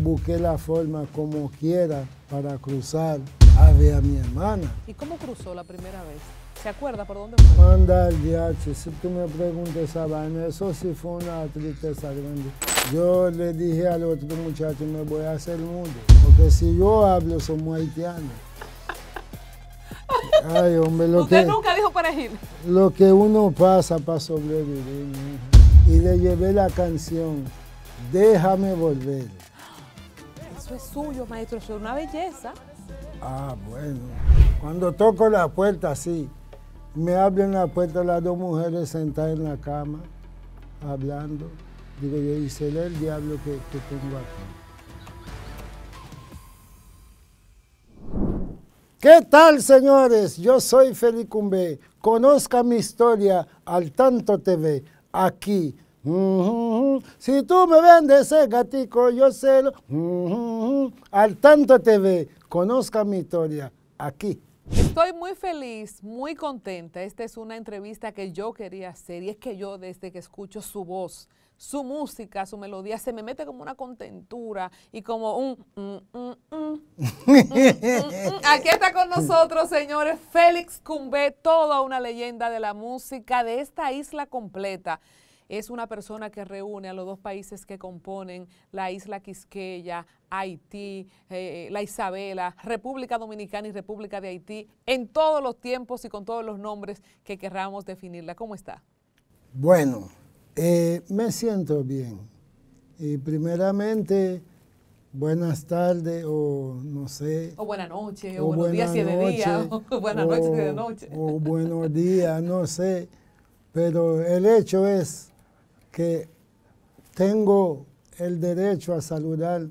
busqué la forma como quiera para cruzar a ver a mi hermana. ¿Y cómo cruzó la primera vez? ¿Se acuerda por dónde fue? Manda el viaje, si tú me preguntas esa vaina, eso sí fue una tristeza grande. Yo le dije al otro muchacho, me voy a hacer mundo, porque si yo hablo somos haitianos. lo ¿Usted que, nunca dijo ir. Lo que uno pasa para sobrevivir, Y le llevé la canción, Déjame volver es suyo, maestro, soy es una belleza. Ah, bueno. Cuando toco la puerta sí, me abren la puerta las dos mujeres sentadas en la cama, hablando. Digo, yo hice el diablo que, tengo aquí. ¿Qué tal, señores? Yo soy Félix Cumbé. Conozca mi historia al Tanto TV, aquí, si tú me vendes ese gatico, yo sé Al tanto te conozca mi historia aquí. Estoy muy feliz, muy contenta. Esta es una entrevista que yo quería hacer y es que yo desde que escucho su voz, su música, su melodía, se me mete como una contentura y como un... Mm, mm, mm, aquí está con nosotros, señores, Félix Cumbé, toda una leyenda de la música de esta isla completa es una persona que reúne a los dos países que componen la isla Quisqueya, Haití, eh, eh, la Isabela, República Dominicana y República de Haití, en todos los tiempos y con todos los nombres que querramos definirla. ¿Cómo está? Bueno, eh, me siento bien. Y primeramente, buenas tardes o no sé. O buenas noches, o, buenos días y de día, buenas noches de noche. O buenos días, no sé. Pero el hecho es que tengo el derecho a saludar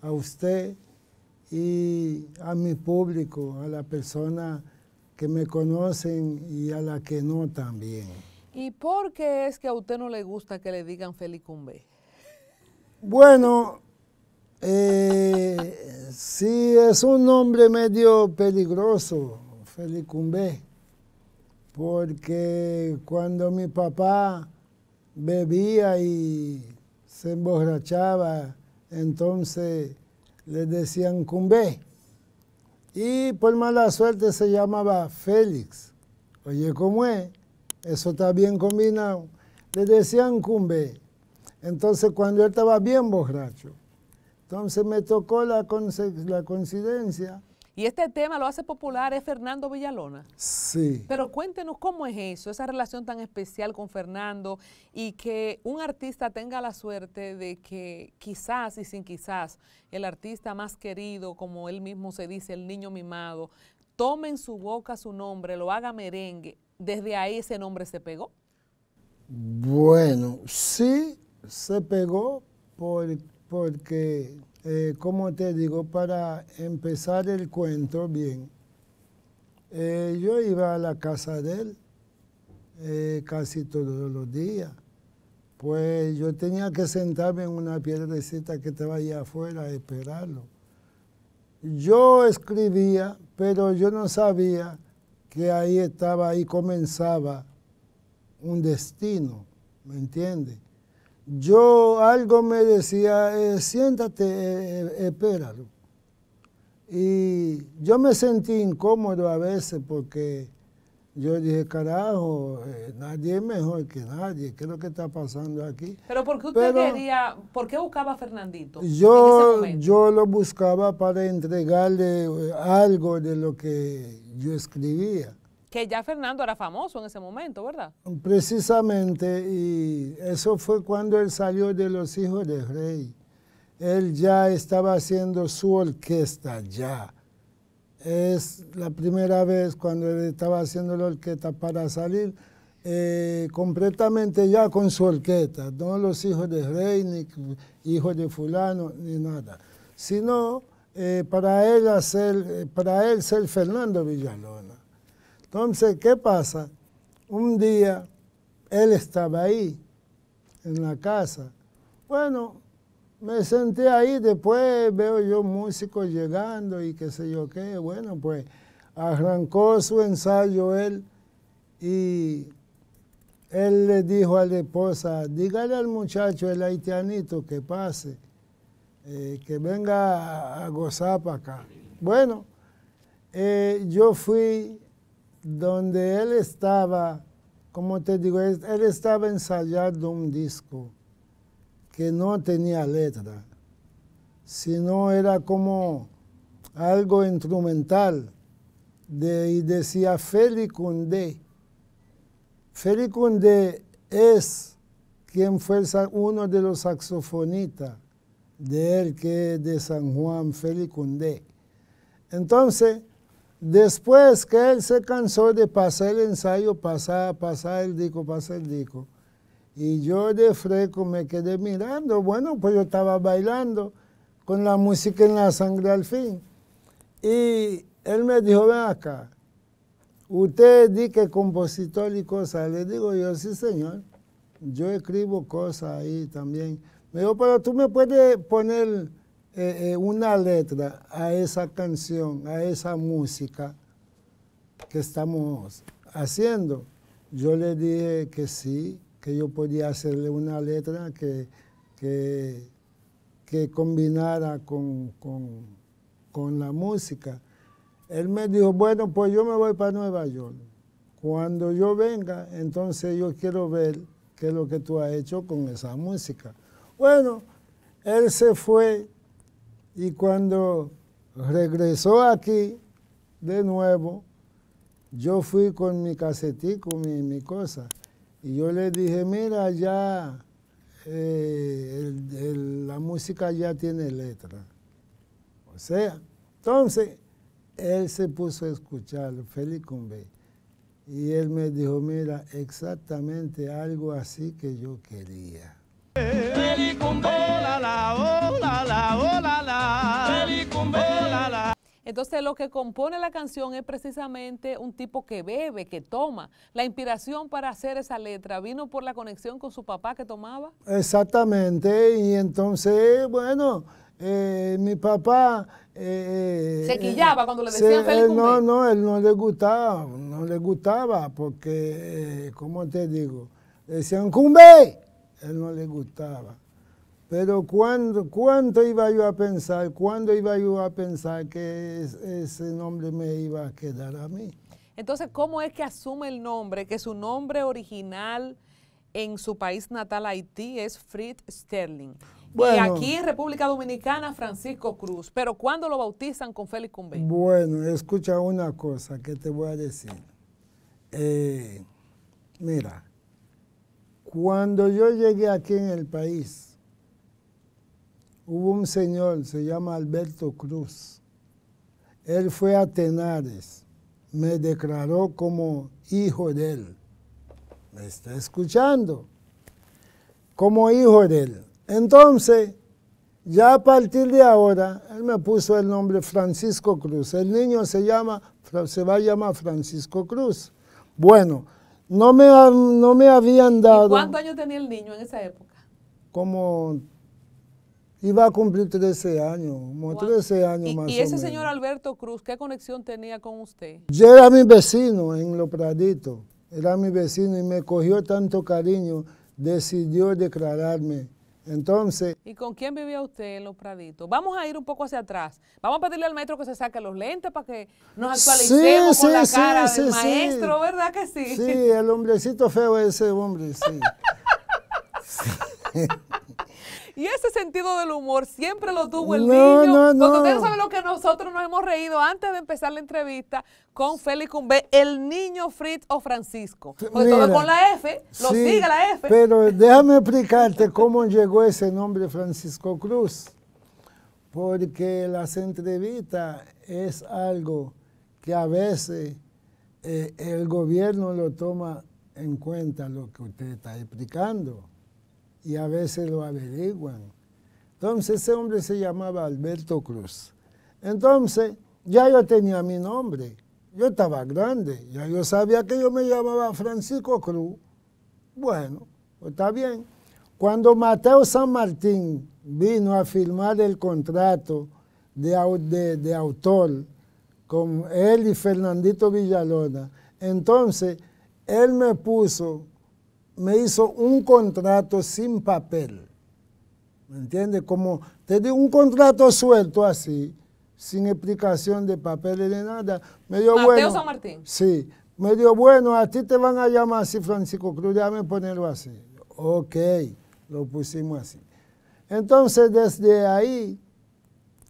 a usted y a mi público, a la persona que me conocen y a la que no también. ¿Y por qué es que a usted no le gusta que le digan Felicumbe? Bueno, eh, sí es un nombre medio peligroso, Felicumbe, porque cuando mi papá bebía y se emborrachaba, entonces le decían Cumbé. Y por mala suerte se llamaba Félix. Oye, ¿cómo es? Eso está bien combinado. Le decían Cumbé. Entonces, cuando él estaba bien borracho, entonces me tocó la, la coincidencia y este tema lo hace popular es Fernando Villalona. Sí. Pero cuéntenos cómo es eso, esa relación tan especial con Fernando y que un artista tenga la suerte de que quizás y sin quizás el artista más querido, como él mismo se dice, el niño mimado, tome en su boca su nombre, lo haga merengue. Desde ahí ese nombre se pegó. Bueno, sí se pegó por, porque eh, como te digo, para empezar el cuento bien, eh, yo iba a la casa de él eh, casi todos los días. Pues yo tenía que sentarme en una piedrecita que estaba allá afuera a esperarlo. Yo escribía, pero yo no sabía que ahí estaba, ahí comenzaba un destino, ¿me entiendes? yo algo me decía, eh, siéntate, eh, eh, espéralo. Y yo me sentí incómodo a veces porque yo dije, carajo, nadie es mejor que nadie, ¿qué es lo que está pasando aquí? Pero ¿por qué usted quería, por qué buscaba a Fernandito? Yo, yo lo buscaba para entregarle algo de lo que yo escribía. Que ya Fernando era famoso en ese momento, ¿verdad? Precisamente, y eso fue cuando él salió de los hijos de rey. Él ya estaba haciendo su orquesta ya. Es la primera vez cuando él estaba haciendo la orquesta para salir eh, completamente ya con su orquesta, no los hijos de rey, ni hijos de fulano, ni nada, sino eh, para, él hacer, eh, para él ser Fernando Villalón. Entonces, ¿qué pasa? Un día él estaba ahí, en la casa. Bueno, me senté ahí, después veo yo músicos llegando y qué sé yo qué. Bueno, pues arrancó su ensayo él y él le dijo a la esposa, dígale al muchacho, el haitianito, que pase, eh, que venga a, gozar para acá. Bueno, eh, yo fui, donde él estaba, como te digo, él estaba ensayando un disco que no tenía letra, sino era como algo instrumental. De, y decía Felicunde. Felicunde es quien fue uno de los saxofonistas de él, que es de San Juan, Felicunde. Entonces, Después que él se cansó de pasar el ensayo, pasar, pasar el disco, pasar el disco. Y yo de freco me quedé mirando. Bueno, pues yo estaba bailando con la música en la sangre al fin. Y él me dijo, ven acá, usted di que compositor y cosas. Le digo yo, sí señor, yo escribo cosas ahí también. Me dijo, pero tú me puedes poner eh, eh, una letra a esa canción, a esa música que estamos haciendo. Yo le dije que sí, que yo podía hacerle una letra que, que, combinara con, con, con la música. Él me dijo, bueno, pues yo me voy para Nueva York. Cuando yo venga, entonces yo quiero ver qué es lo que tú has hecho con esa música. Bueno, él se fue y cuando regresó aquí, de nuevo, yo fui con mi casetico, mi, mi cosa. Y yo le dije, mira, ya eh, la música ya tiene letra. O sea, entonces él se puso a escuchar Félix Cumbe. Y él me dijo, mira, exactamente algo así que yo quería. Entonces lo que compone la canción es precisamente un tipo que bebe, que toma. La inspiración para hacer esa letra vino por la conexión con su papá que tomaba. Exactamente, y entonces, bueno, eh, mi papá... Eh, se eh, quillaba cuando le decían feliz él, eh, No, no, él no le gustaba, no le gustaba, porque, como ¿cómo te digo? decían, cumbe, él no le gustaba. Pero ¿cuándo, ¿cuánto iba yo a pensar, cuándo iba yo a pensar que ese nombre me iba a quedar a mí? Entonces, ¿cómo es que asume el nombre, que su nombre original en su país natal, Haití, es Fritz Sterling? y aquí en República Dominicana, Francisco Cruz. Pero ¿cuándo lo bautizan con Félix Cumbé? Bueno, escucha una cosa que te voy a decir. Eh, mira, cuando yo llegué aquí en el país, hubo un señor, se llama Alberto Cruz. Él fue a Tenares, me declaró como hijo de él. ¿Me está escuchando? Como hijo de él. Entonces, ya a partir de ahora, él me puso el nombre Francisco Cruz. El niño se llama, se va a llamar Francisco Cruz. Bueno, no me, no me habían dado. ¿Cuántos años tenía el niño en esa época? Como Iba a cumplir 13 años, 13 años ¿Y, más. ¿Y ese señor Alberto Cruz, qué conexión tenía con usted? Yo era mi vecino en Los Praditos, era mi vecino y me cogió tanto cariño, decidió declararme. Entonces. ¿Y con quién vivía usted en Los Praditos? Vamos a ir un poco hacia atrás. Vamos a pedirle al maestro que se saque los lentes para que nos actualicemos sí, con la cara maestro, ¿verdad que sí? Sí, el hombrecito feo ese hombre, sí. Y ese sentido del humor siempre lo tuvo el niño. No, no. Porque ustedes saben lo que nosotros nos hemos reído antes de empezar la entrevista con Félix Cumbé, el niño Fritz o Francisco. Porque todo con la F, lo sigue la F. Pero déjame explicarte cómo llegó ese nombre Francisco Cruz. Porque las entrevistas es algo que a veces eh, el gobierno lo toma en cuenta lo que usted está explicando y a veces lo averiguan. Entonces ese hombre se llamaba Alberto Cruz. Entonces ya yo tenía mi nombre, yo estaba grande, ya yo sabía que yo me llamaba Francisco Cruz. Bueno, pues está bien. Cuando Mateo San Martín vino a firmar el contrato de, de autor con él y Fernandito Villalona, entonces él me puso me hizo un contrato sin papel. ¿Me entiendes? Como te dio un contrato suelto así, sin explicación de papel ni nada. Me dio Mateo San Martín. Sí. Me dio bueno, a ti te van a llamar así, Francisco Cruz, déjame ponerlo así. Ok, lo pusimos así. Entonces, desde ahí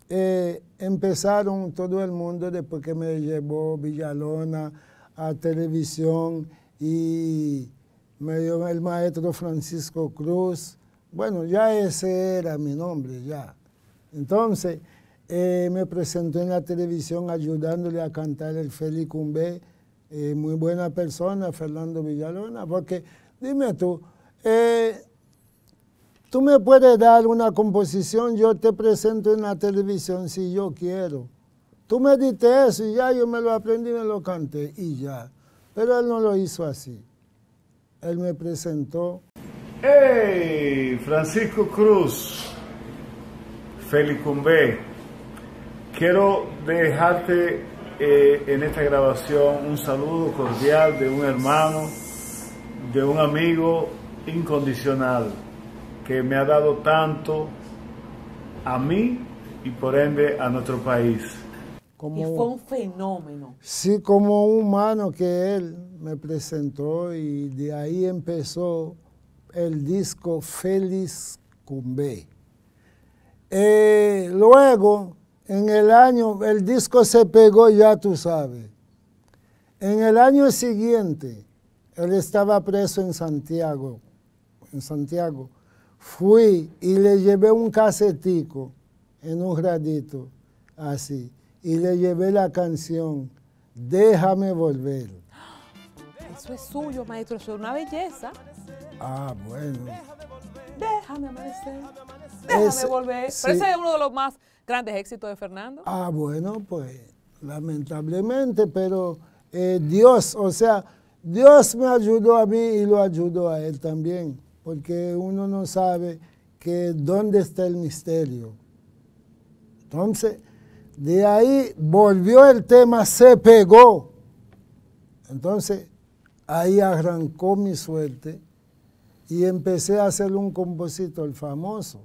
eh, empezaron todo el mundo, después que me llevó Villalona a televisión y me dio el maestro Francisco Cruz. Bueno, ya ese era mi nombre, ya. Entonces, eh, me presentó en la televisión ayudándole a cantar el Félix Cumbé. Eh, muy buena persona, Fernando Villalona, porque dime tú, eh, tú me puedes dar una composición, yo te presento en la televisión si yo quiero. Tú me diste eso y ya yo me lo aprendí y me lo canté y ya. Pero él no lo hizo así él me presentó. ¡Hey! Francisco Cruz, Felicumbe, quiero dejarte eh, en esta grabación un saludo cordial de un hermano, de un amigo incondicional que me ha dado tanto a mí y por ende a nuestro país. Como, y fue un fenómeno. Sí, como humano que él me presentó y de ahí empezó el disco Feliz Cumbé. Eh, luego, en el año, el disco se pegó, ya tú sabes. En el año siguiente, él estaba preso en Santiago, en Santiago. Fui y le llevé un casetico en un gradito, así, y le llevé la canción, Déjame volver. Eso es suyo, maestro, eso es una belleza. Ah, bueno. Déjame amanecer. Déjame volver. Pero ese es uno de los más grandes éxitos de Fernando. Ah, bueno, pues lamentablemente, pero eh, Dios, o sea, Dios me ayudó a mí y lo ayudó a él también, porque uno no sabe que dónde está el misterio. Entonces, de ahí volvió el tema, se pegó. Entonces, Ahí arrancó mi suerte y empecé a hacer un compositor famoso.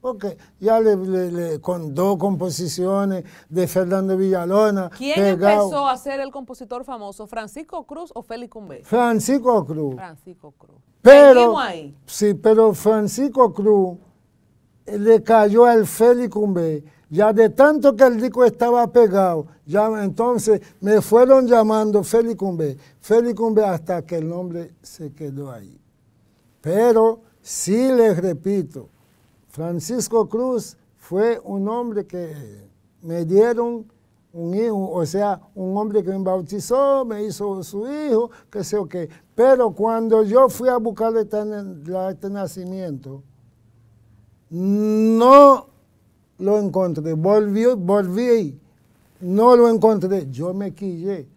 Porque ya le, contó con dos composiciones de Fernando Villalona. ¿Quién empezó a ser el compositor famoso? ¿Francisco Cruz o Félix Cumbé? Francisco Cruz. Francisco Cruz. Pero, Sí, pero Francisco Cruz eh, le cayó al Félix Cumbé ya de tanto que el disco estaba pegado, ya entonces me fueron llamando Félix Félicumbe hasta que el nombre se quedó ahí. Pero sí les repito, Francisco Cruz fue un hombre que me dieron un hijo, o sea, un hombre que me bautizó, me hizo su hijo, qué sé o qué. Pero cuando yo fui a buscar este nacimiento, no lo encontré. volví, volví, no lo encontré. Yo me quillé.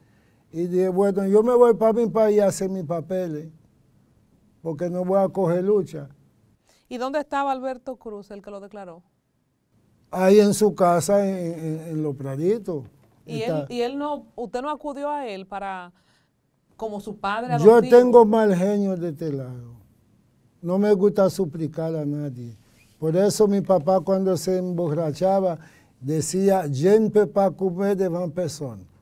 Y dije, bueno, yo me voy para mi país a hacer mis papeles, porque no voy a coger lucha. ¿Y dónde estaba Alberto Cruz, el que lo declaró? Ahí en su casa, en, Los Praditos. ¿Y él, no, usted no acudió a él para, como su padre Yo tengo mal genio de este lado. No me gusta suplicar a nadie. Por eso mi papá cuando se emborrachaba decía, yen comer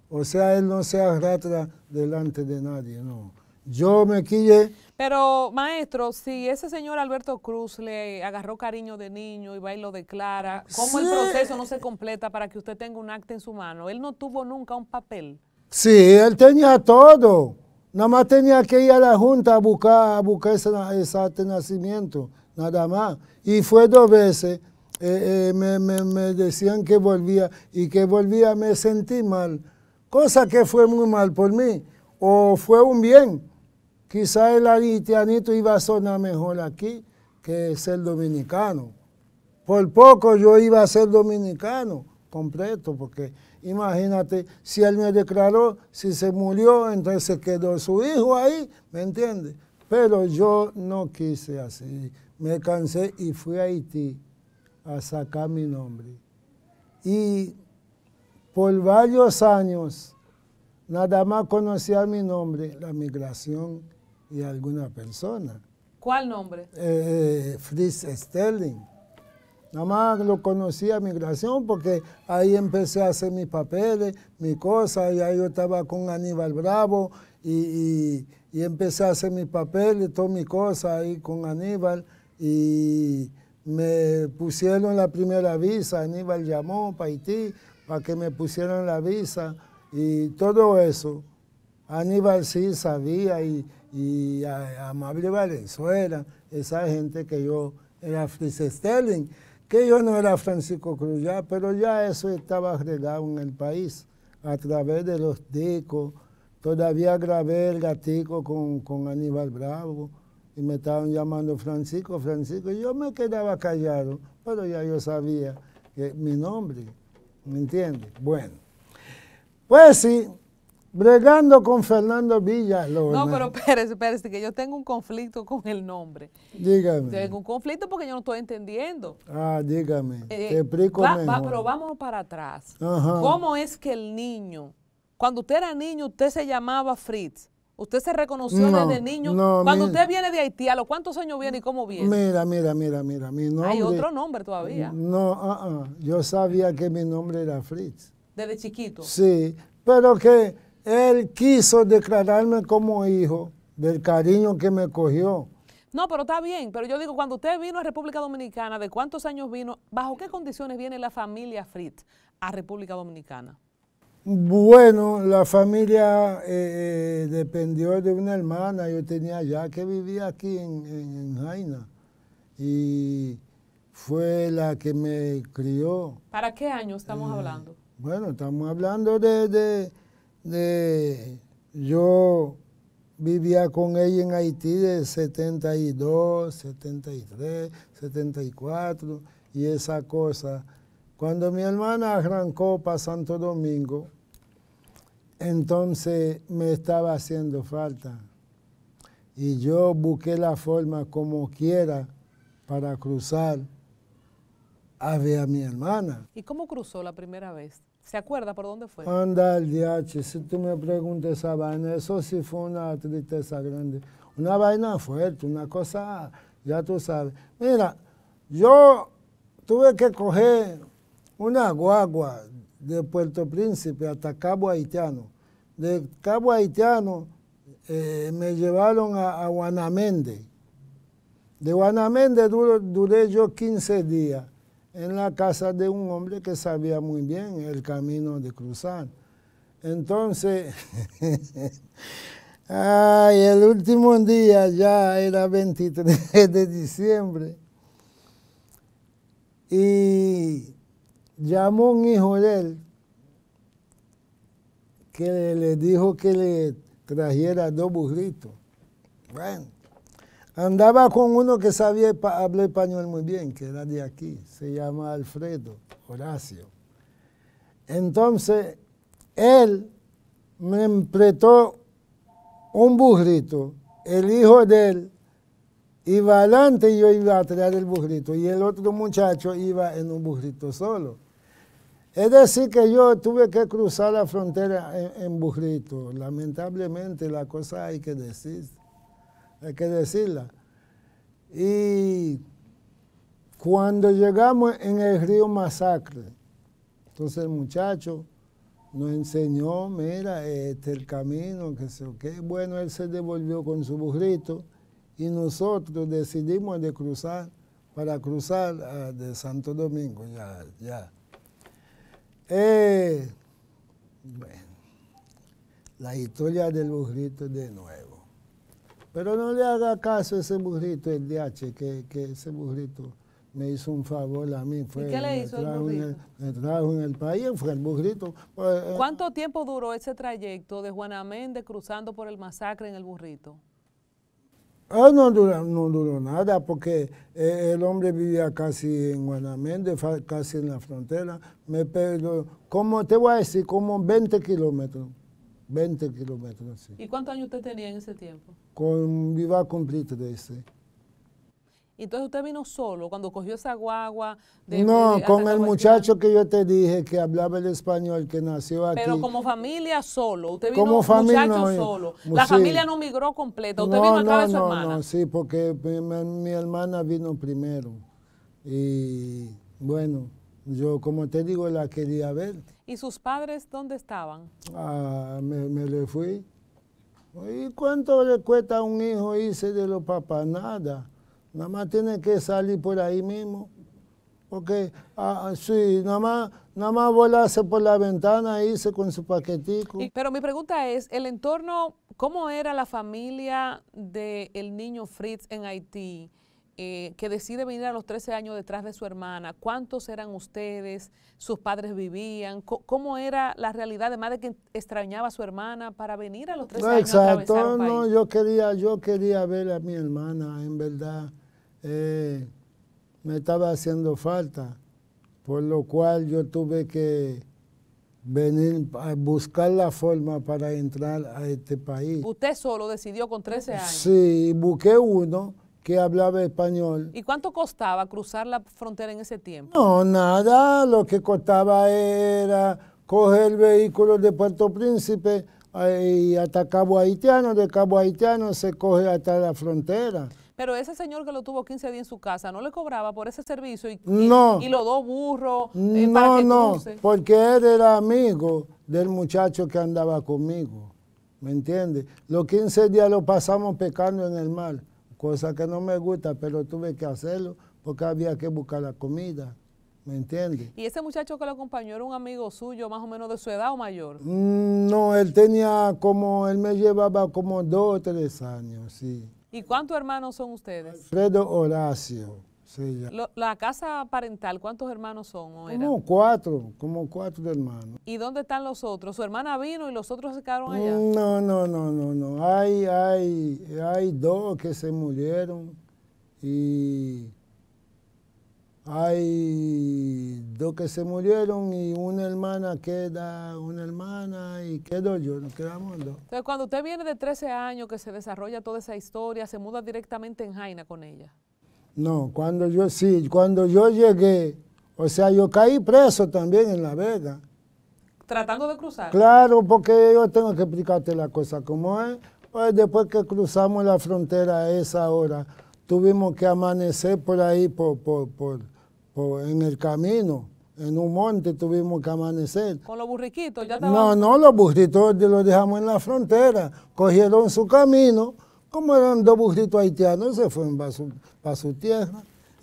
O sea, él no se arrastra delante de nadie, no. Yo me quille. Pero, maestro, si ese señor Alberto Cruz le agarró cariño de niño y va y lo declara, ¿cómo el proceso no se completa para que usted tenga un acta en su mano? Él no tuvo nunca un papel. Sí, él tenía todo. Nada más tenía que ir a la Junta a buscar, a ese, ese de nacimiento nada más. Y fue dos veces, eh, eh, me, decían que volvía y que volvía me sentí mal, cosa que fue muy mal por mí, o fue un bien. Quizá el haitianito iba a sonar mejor aquí que ser dominicano. Por poco yo iba a ser dominicano completo, porque imagínate, si él me declaró, si se murió, entonces quedó su hijo ahí, ¿me entiendes? Pero yo no quise así, me cansé y fui a Haití a sacar mi nombre. Y por varios años nada más conocía mi nombre, la migración y alguna persona. ¿Cuál nombre? Eh, Fritz Sterling. Nada más lo conocía migración porque ahí empecé a hacer mis papeles, mis cosas, y ahí yo estaba con Aníbal Bravo y, y empecé a hacer mis papeles, todas mis cosas ahí con Aníbal. Y me pusieron la primera visa, Aníbal llamó para Haití para que me pusieran la visa y todo eso. Aníbal sí sabía y, Amable Valenzuela, esa gente que yo era Fritz Sterling, que yo no era Francisco Cruz pero ya eso estaba agregado en el país a través de los discos. Todavía grabé el gatico con Aníbal Bravo y me estaban llamando Francisco, Francisco. y Yo me quedaba callado, pero ya yo sabía que mi nombre, ¿me entiendes? Bueno, pues sí, bregando con Fernando Villalobos. No, pero espérese, espérese, que yo tengo un conflicto con el nombre. Dígame. Tengo un conflicto porque yo no estoy entendiendo. Ah, dígame, eh, explico va, pero vamos para atrás. ¿Cómo es que el niño, cuando usted era niño, usted se llamaba Fritz? Usted se reconoció desde niño. Cuando usted viene de Haití, ¿a los cuántos años viene y cómo viene? Mira, mira, mira, mira. Mi nombre, Hay otro nombre todavía. No, uh, uh, yo sabía que mi nombre era Fritz. Desde chiquito. Sí, pero que él quiso declararme como hijo del cariño que me cogió. No, pero está bien, pero yo digo, cuando usted vino a República Dominicana, ¿de cuántos años vino? ¿Bajo qué condiciones viene la familia Fritz a República Dominicana? Bueno, la familia eh, eh, dependió de una hermana, yo tenía ya que vivía aquí en, Jaina y fue la que me crió. ¿Para qué año estamos eh, hablando? Bueno, estamos hablando de, de, yo vivía con ella en Haití de 72, 73, 74 y esa cosa cuando mi hermana arrancó para Santo Domingo, entonces me estaba haciendo falta. Y yo busqué la forma como quiera para cruzar a ver a mi hermana. ¿Y cómo cruzó la primera vez? ¿Se acuerda por dónde fue? Anda el diacho, si tú me preguntas esa vaina, eso sí fue una tristeza grande. Una vaina fuerte, una cosa, ya tú sabes. Mira, yo tuve que coger una guagua de Puerto Príncipe hasta Cabo Haitiano. De Cabo Haitiano eh, me llevaron a, Guanamende. De Guanamende duré yo 15 días en la casa de un hombre que sabía muy bien el camino de cruzar. Entonces, ay, el último día ya era 23 de diciembre. Y llamó un hijo de él que le, dijo que le trajera dos burritos. Bueno, andaba con uno que sabía hablar español muy bien, que era de aquí, se llama Alfredo Horacio. Entonces, él me empretó un burrito, el hijo de él iba adelante y yo iba a traer el burrito, y el otro muchacho iba en un burrito solo. Es decir, que yo tuve que cruzar la frontera en, en Lamentablemente, la cosa hay que decir, hay que decirla. Y cuando llegamos en el río Masacre, entonces el muchacho nos enseñó, mira, este el camino, que sé qué. Bueno, él se devolvió con su burrito y nosotros decidimos de cruzar, para cruzar ah, de Santo Domingo, ya, ya. Eh, bueno, la historia del burrito de nuevo. Pero no le haga caso a ese burrito, el DH, que, ese burrito me hizo un favor a mí. Fue, ¿Y qué le hizo el En el, me trajo en el país, fue el burrito. Pues, eh, ¿Cuánto tiempo duró ese trayecto de Juana Méndez cruzando por el masacre en el burrito? Ah, no duró, no duró nada porque eh, el hombre vivía casi en Guanamende, casi en la frontera. Me perdió, como te voy a decir, como 20 kilómetros. 20 kilómetros, ¿Y cuántos años usted tenía en ese tiempo? Con, viva a cumplir 13. Entonces usted vino solo cuando cogió esa guagua. De, no, con el muchacho que yo te dije que hablaba el español, que nació aquí. Pero como familia solo, usted vino como muchacho solo. La familia no migró completa, usted vino a través de su hermana. No, sí, porque mi, hermana vino primero. Y bueno, yo, como te digo, la quería ver. ¿Y sus padres dónde estaban? Ah, me, me, le fui. ¿Y cuánto le cuesta a un hijo irse de los papás? Nada. Nada más tiene que salir por ahí mismo. Porque, ah, sí, nada más, nada más volarse por la ventana e irse con su paquetico. pero mi pregunta es, el entorno, ¿cómo era la familia del niño Fritz en Haití? Eh, que decide venir a los 13 años detrás de su hermana, ¿cuántos eran ustedes? ¿Sus padres vivían? ¿Cómo era la realidad, además de que extrañaba a su hermana para venir a los 13 años? Exacto, no, yo quería, yo quería ver a mi hermana, en verdad eh, me estaba haciendo falta, por lo cual yo tuve que venir a buscar la forma para entrar a este país. ¿Usted solo decidió con 13 años? Sí, busqué uno que hablaba español. ¿Y cuánto costaba cruzar la frontera en ese tiempo? No, nada, lo que costaba era coger el vehículo de Puerto Príncipe eh, y hasta Cabo Haitiano, de Cabo Haitiano se coge hasta la frontera. Pero ese señor que lo tuvo 15 días en su casa, ¿no le cobraba por ese servicio? Y, no. Y, lo dos burros. no, eh, para no, porque él era amigo del muchacho que andaba conmigo. ¿Me entiendes? Los 15 días lo pasamos pecando en el mar, cosa que no me gusta, pero tuve que hacerlo porque había que buscar la comida. ¿Me entiendes? ¿Y ese muchacho que lo acompañó era un amigo suyo, más o menos de su edad o mayor? Mm, no, él tenía como, él me llevaba como dos o tres años, sí. ¿Y cuántos hermanos son ustedes? Alfredo Horacio. Sí, la casa parental, ¿cuántos hermanos son? como cuatro, como cuatro hermanos. ¿Y dónde están los otros? ¿Su hermana vino y los otros se quedaron allá? No, no, no, no, no. Hay, hay, hay dos que se murieron y hay dos que se murieron y una hermana queda, una hermana y quedo yo, nos quedamos dos. Entonces, cuando usted viene de 13 años que se desarrolla toda esa historia, ¿se muda directamente en Jaina con ella? No, cuando yo, sí, cuando yo llegué, o sea, yo caí preso también en La Vega. ¿Tratando de cruzar? Claro, porque yo tengo que explicarte la cosa como es. Pues después que cruzamos la frontera a esa hora, tuvimos que amanecer por ahí, por, por en el camino, en un monte tuvimos que amanecer. ¿Con los burriquitos? Ya No, no, los burritos los dejamos en la frontera. Cogieron su camino. Como eran dos burritos haitianos, se fueron para su, tierra.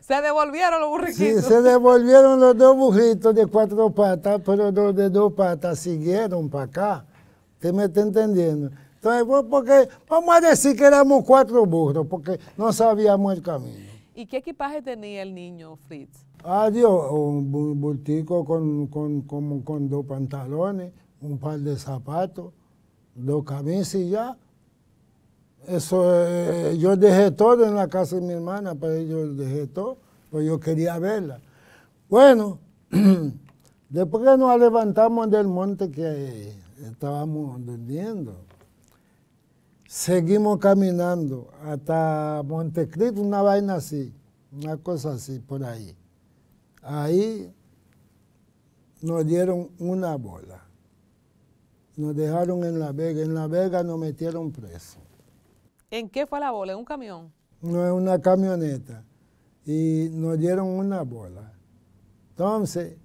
se devolvieron los burriquitos. Sí, se devolvieron los dos burritos de cuatro patas, pero los de dos patas siguieron para acá. Usted me está entendiendo? Entonces, pues, porque vamos a decir que éramos cuatro burros, porque no sabíamos el camino. ¿Y qué equipaje tenía el niño Fritz? Ah, Dios, un bultico con, con, dos pantalones, un par de zapatos, dos camisas y ya. Eso, eh, yo dejé todo en la casa de mi hermana, pero yo dejé todo, pues yo quería verla. Bueno, después que nos levantamos del monte que eh, estábamos durmiendo, Seguimos caminando hasta Montecristo, una vaina así, una cosa así por ahí. Ahí nos dieron una bola. Nos dejaron en La Vega. En La Vega nos metieron preso. ¿En qué fue la bola? ¿En un camión? No, en una camioneta. Y nos dieron una bola. Entonces,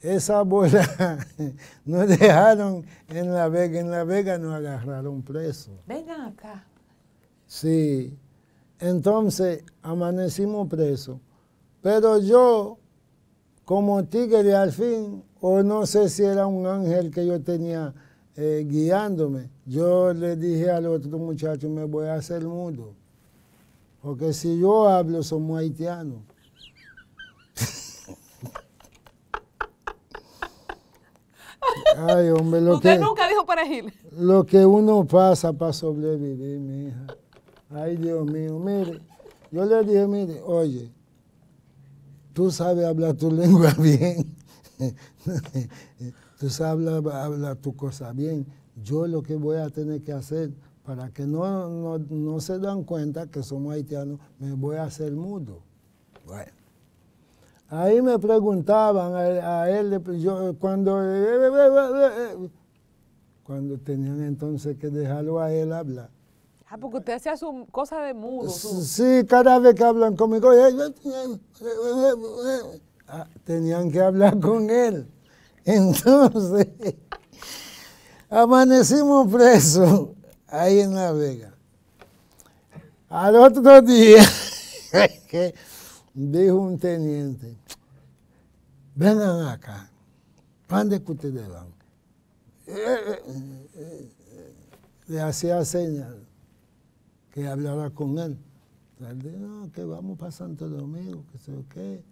esa bola nos dejaron en La Vega. En La Vega nos agarraron preso. Vengan acá. Sí. Entonces amanecimos preso Pero yo, como tigre al fin, o no sé si era un ángel que yo tenía eh, guiándome, yo le dije al otro muchacho, me voy a hacer mudo. Porque si yo hablo, somos haitianos. Ay, hombre, lo Usted nunca dijo perejil. Lo que uno pasa para sobrevivir, mi hija. Ay, Dios mío, mire. Yo le dije, mire, oye, tú sabes hablar tu lengua bien. tú sabes hablar, tu cosa bien. Yo lo que voy a tener que hacer para que no, se dan cuenta que somos haitianos, me voy a hacer mudo. Bueno. Ahí me preguntaban a, él, cuando, cuando tenían entonces que dejarlo a él hablar. Ah, porque usted hacía su cosa de mudo. Sí, cada vez que hablan conmigo, tenían que hablar con él. Entonces, amanecimos presos ahí en La Vega. Al otro día, dijo un teniente, vengan acá, de que ustedes van. Le hacía señas que hablara con él. dijo no, que vamos para Santo Domingo, que sé qué.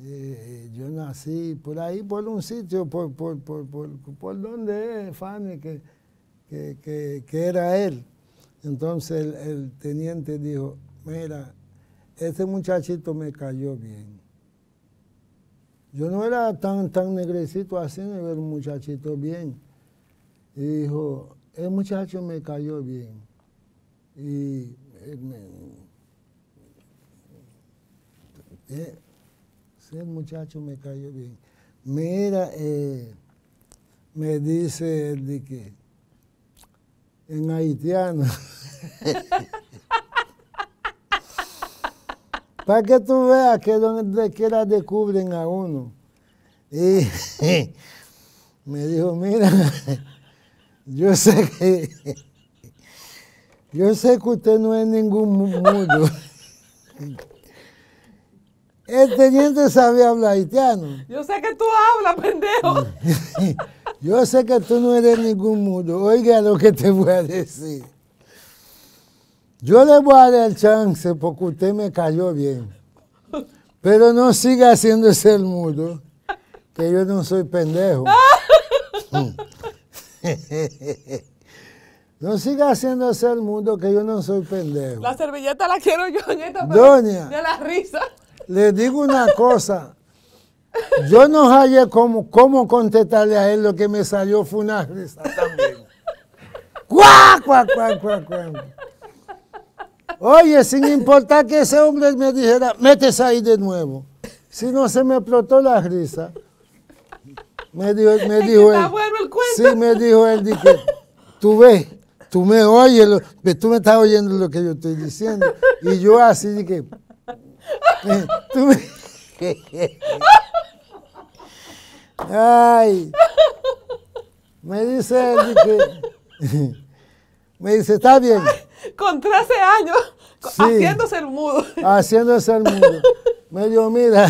Eh, yo nací por ahí, por un sitio, por, por, donde es Fanny, que, era él. Entonces el, el teniente dijo, mira, este muchachito me cayó bien yo no era tan, tan negrecito así, de era un muchachito bien. Y dijo, el muchacho me cayó bien. Y eh, el muchacho me cayó bien. Mira, eh, me dice de que en haitiano. Para que tú veas que donde quiera descubren a uno. Y me dijo, mira, yo sé que yo sé que usted no es ningún mudo. El teniente sabía hablar haitiano. Yo sé que tú hablas, pendejo. yo sé que tú no eres ningún mudo. Oiga lo que te voy a decir. Yo le voy a dar el chance porque usted me cayó bien. Pero no siga haciéndose el mudo, que yo no soy pendejo. no siga haciéndose el mudo, que yo no soy pendejo. La servilleta la quiero yo en esta Doña, de la risa. Le digo una cosa. Yo no hallé cómo, cómo contestarle a él lo que me salió fue una risa también. ¡Cuá, cuá, cuá, cuá, cuá Oye, sin importar que ese hombre me dijera, métese ahí de nuevo. Si no, se me explotó la risa. Me dijo, me dijo él. el cuento. Sí, me dijo él, dije, tú ves, tú me oyes, tú me estás oyendo lo que yo estoy diciendo. Y yo así dije, eh, tú me... Ay, me dice él, dije... Me dice, está bien. Con 13 años, haciéndose el mudo. Haciéndose el mudo. me dijo, mira.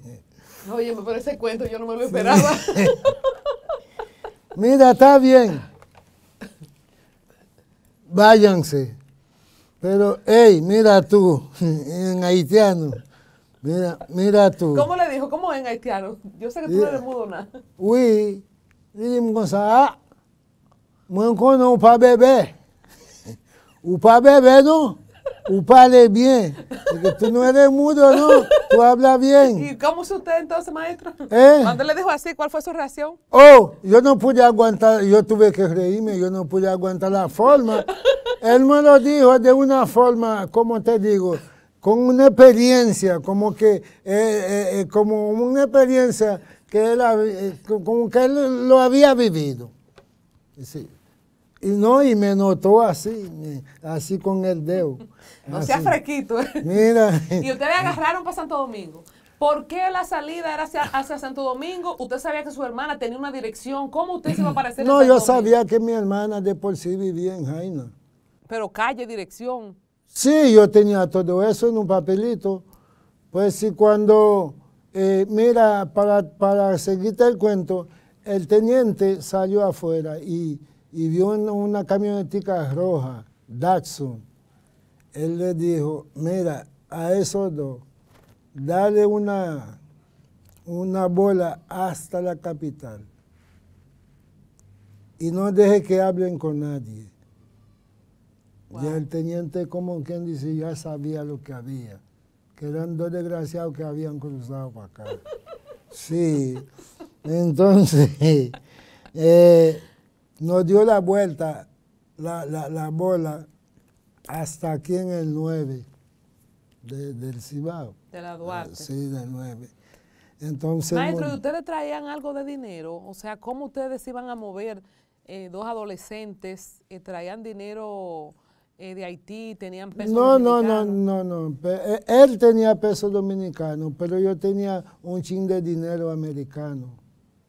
Oye, me parece cuento, yo no me lo esperaba. mira, está bien. Váyanse. Pero, hey, mira tú, en haitiano. Mira, mira tú. ¿Cómo le dijo? ¿Cómo en haitiano? Yo sé que tú no eres mudo nada. Oui. Dime ah, Mwenkono ou pa bebé. Ou pa no? pa bien. Porque tú no eres mudo, ¿no? Tú hablas bien. ¿Y cómo es usted entonces, maestro? ¿Eh? le dijo así, ¿cuál fue su reacción? Oh, yo no pude aguantar, yo tuve que reírme, yo no pude aguantar la forma. Él me lo dijo de una forma, como te digo? Con una experiencia, como que, eh, eh, eh, como una experiencia que como que él lo había vivido. Y no, y me notó así, así con el dedo. no sea fresquito. ¿eh? Mira. y ustedes agarraron para Santo Domingo. ¿Por qué la salida era hacia, Santo Domingo? ¿Usted sabía que su hermana tenía una dirección? ¿Cómo usted se va a parecer? No, yo sabía que mi hermana de por sí vivía en Jaina. Pero calle, dirección. Sí, yo tenía todo eso en un papelito. Pues sí, cuando, eh, mira, para, para seguirte el cuento, el teniente salió afuera y, vio una, camionetica roja, Datsun. Él le dijo, mira, a esos dos, dale una, una bola hasta la capital. Y no deje que hablen con nadie. Y el teniente, como quien dice, ya sabía lo que había. Que eran dos desgraciados que habían cruzado para acá. Sí. Entonces, eh, nos dio la vuelta, la, la, bola, hasta aquí en el 9 del Cibao. De la Duarte. Eh, sí, del 9. Entonces, Maestro, ¿y ustedes traían algo de dinero? O sea, ¿cómo ustedes iban a mover eh, dos adolescentes? ¿Traían dinero de Haití? ¿Tenían pesos no, No, no, no, no. Él tenía pesos dominicanos, pero yo tenía un chin de dinero americano.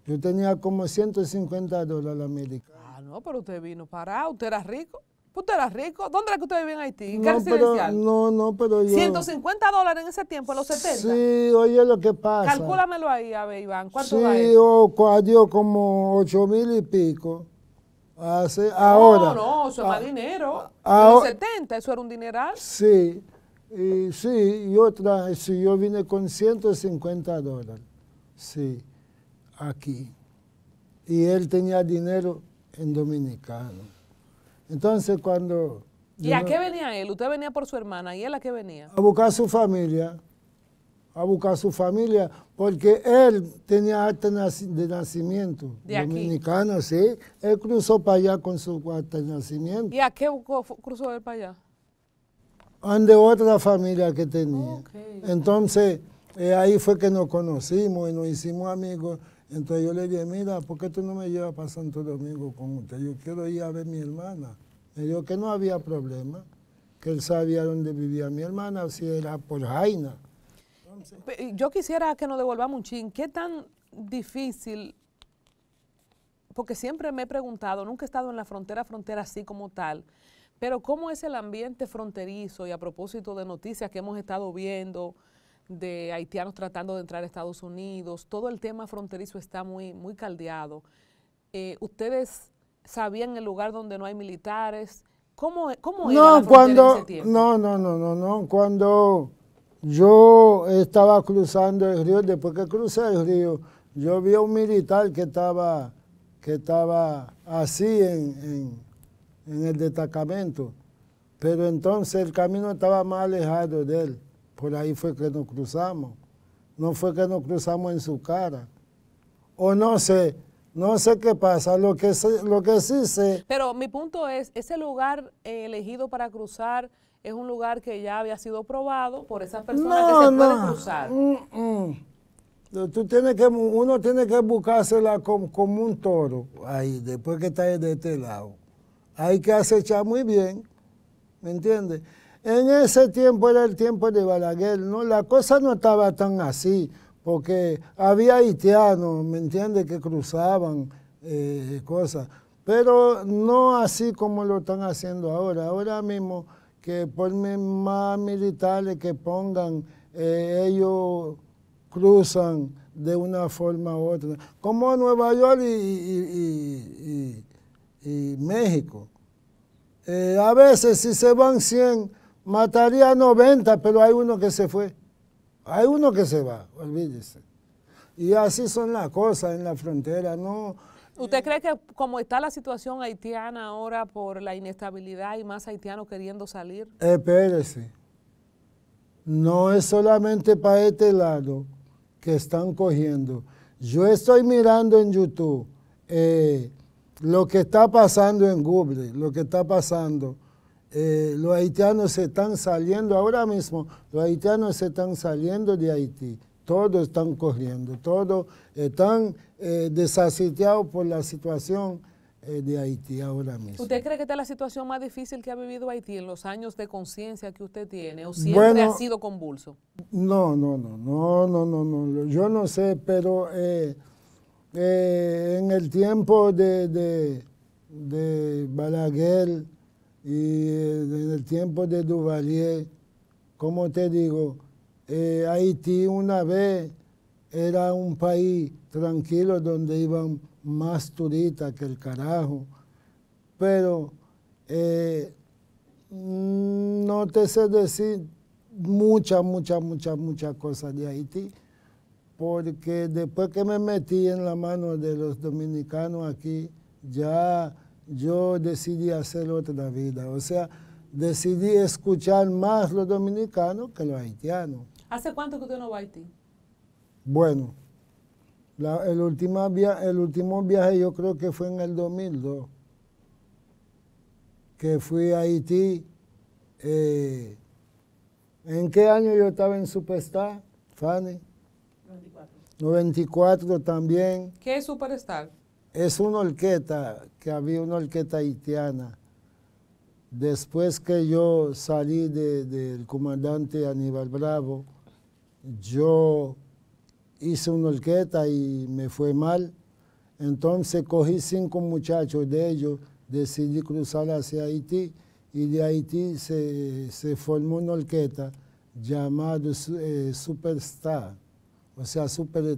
Yo tenía como 150 dólares americanos. Ah, no, pero usted vino para, usted era rico. ¿Usted era rico? ¿Dónde era que usted vive en Haití? ¿En no, no, no, pero yo... 150 dólares en ese tiempo, en los 70. Sí, oye lo que pasa. Calcúlamelo ahí, a ver, Iván, ¿cuánto da Sí, yo, adiós, ah, como 8 mil y pico. hace, ahora. No, no, eso es más ah, dinero. Ah, en los 70, eso era un dineral. Sí, y, sí, y otra sí, yo vine con 150 dólares, sí aquí. Y él tenía dinero en dominicano. Entonces cuando... ¿Y a qué venía él? Usted venía por su hermana. ¿Y él a qué venía? A buscar su familia. A buscar su familia. Porque él tenía arte de nacimiento. dominicano, sí. Él cruzó para allá con su arte de nacimiento. ¿Y a qué cruzó él para allá? de otra familia que tenía. Entonces, eh, ahí fue que nos conocimos y nos hicimos amigos. Entonces yo le dije, mira, ¿por qué tú no me llevas para Santo Domingo con usted? Yo quiero ir a ver a mi hermana. Me dijo que no había problema, que él sabía dónde vivía mi hermana, si era por Jaina. yo quisiera que nos devolvamos un chin. ¿Qué tan difícil? Porque siempre me he preguntado, nunca he estado en la frontera, frontera así como tal, pero ¿cómo es el ambiente fronterizo? Y a propósito de noticias que hemos estado viendo, de haitianos tratando de entrar a Estados Unidos, todo el tema fronterizo está muy, muy caldeado. Eh, ¿Ustedes sabían el lugar donde no hay militares? ¿Cómo, cómo no, cuando, en tiempo? No, no, no, no, no. Cuando yo estaba cruzando el río, después que crucé el río, yo vi a un militar que estaba, que estaba así en, en, en el destacamento. Pero entonces el camino estaba más alejado de él. Por ahí fue que nos cruzamos. No fue que nos cruzamos en su cara. O no sé, no sé qué pasa, lo que, lo que sí sé. Pero mi punto es, ese lugar eh, elegido para cruzar es un lugar que ya había sido probado por esas personas que se pueden cruzar. No, mm, no. Mm. Tú tienes que, uno tiene que buscársela como, como un toro ahí, después que está de este lado. Hay que acechar muy bien, ¿me entiendes? En ese tiempo era el tiempo de Balaguer, ¿no? La cosa no estaba tan así, porque había haitianos, ¿me entiendes?, que cruzaban eh, cosas, pero no así como lo están haciendo ahora. Ahora mismo que por más militares que pongan, eh, ellos cruzan de una forma u otra. Como Nueva York y, México. Eh, a veces si se van 100, mataría 90, pero hay uno que se fue. Hay uno que se va, olvídese. Y así son las cosas en la frontera, ¿no? ¿Usted cree que como está la situación haitiana ahora por la inestabilidad y más haitianos queriendo salir? Espérese. No es solamente para este lado que están cogiendo. Yo estoy mirando en YouTube eh, lo que está pasando en Google, lo que está pasando eh, los haitianos se están saliendo ahora mismo, los haitianos se están saliendo de Haití, todos están corriendo, todos están eh, por la situación eh, de Haití ahora mismo. ¿Usted cree que esta es la situación más difícil que ha vivido Haití en los años de conciencia que usted tiene o siempre ha sido convulso? No, no, no, no, no, no, no, yo no sé, pero eh, en el tiempo de, de Balaguer, y eh, en el tiempo de Duvalier, como te digo, eh, Haití una vez era un país tranquilo donde iban más turistas que el carajo, pero eh, no te sé decir muchas, muchas, muchas, muchas cosas de Haití, porque después que me metí en la mano de los dominicanos aquí, ya yo decidí hacer otra vida. O sea, decidí escuchar más los dominicanos que los haitianos. ¿Hace cuánto que usted no va a Haití? Bueno, el, última el último viaje yo creo que fue en el 2002, que fui a Haití. Eh, ¿En qué año yo estaba en Superstar, Fanny? 94. 94 también. ¿Qué es Superstar? es una orquesta, que había una orquesta haitiana. Después que yo salí del comandante Aníbal Bravo, yo hice una orquesta y me fue mal. Entonces cogí cinco muchachos de ellos, decidí cruzar hacia Haití y de Haití se, formó una orquesta llamada eh, Superstar, o sea, super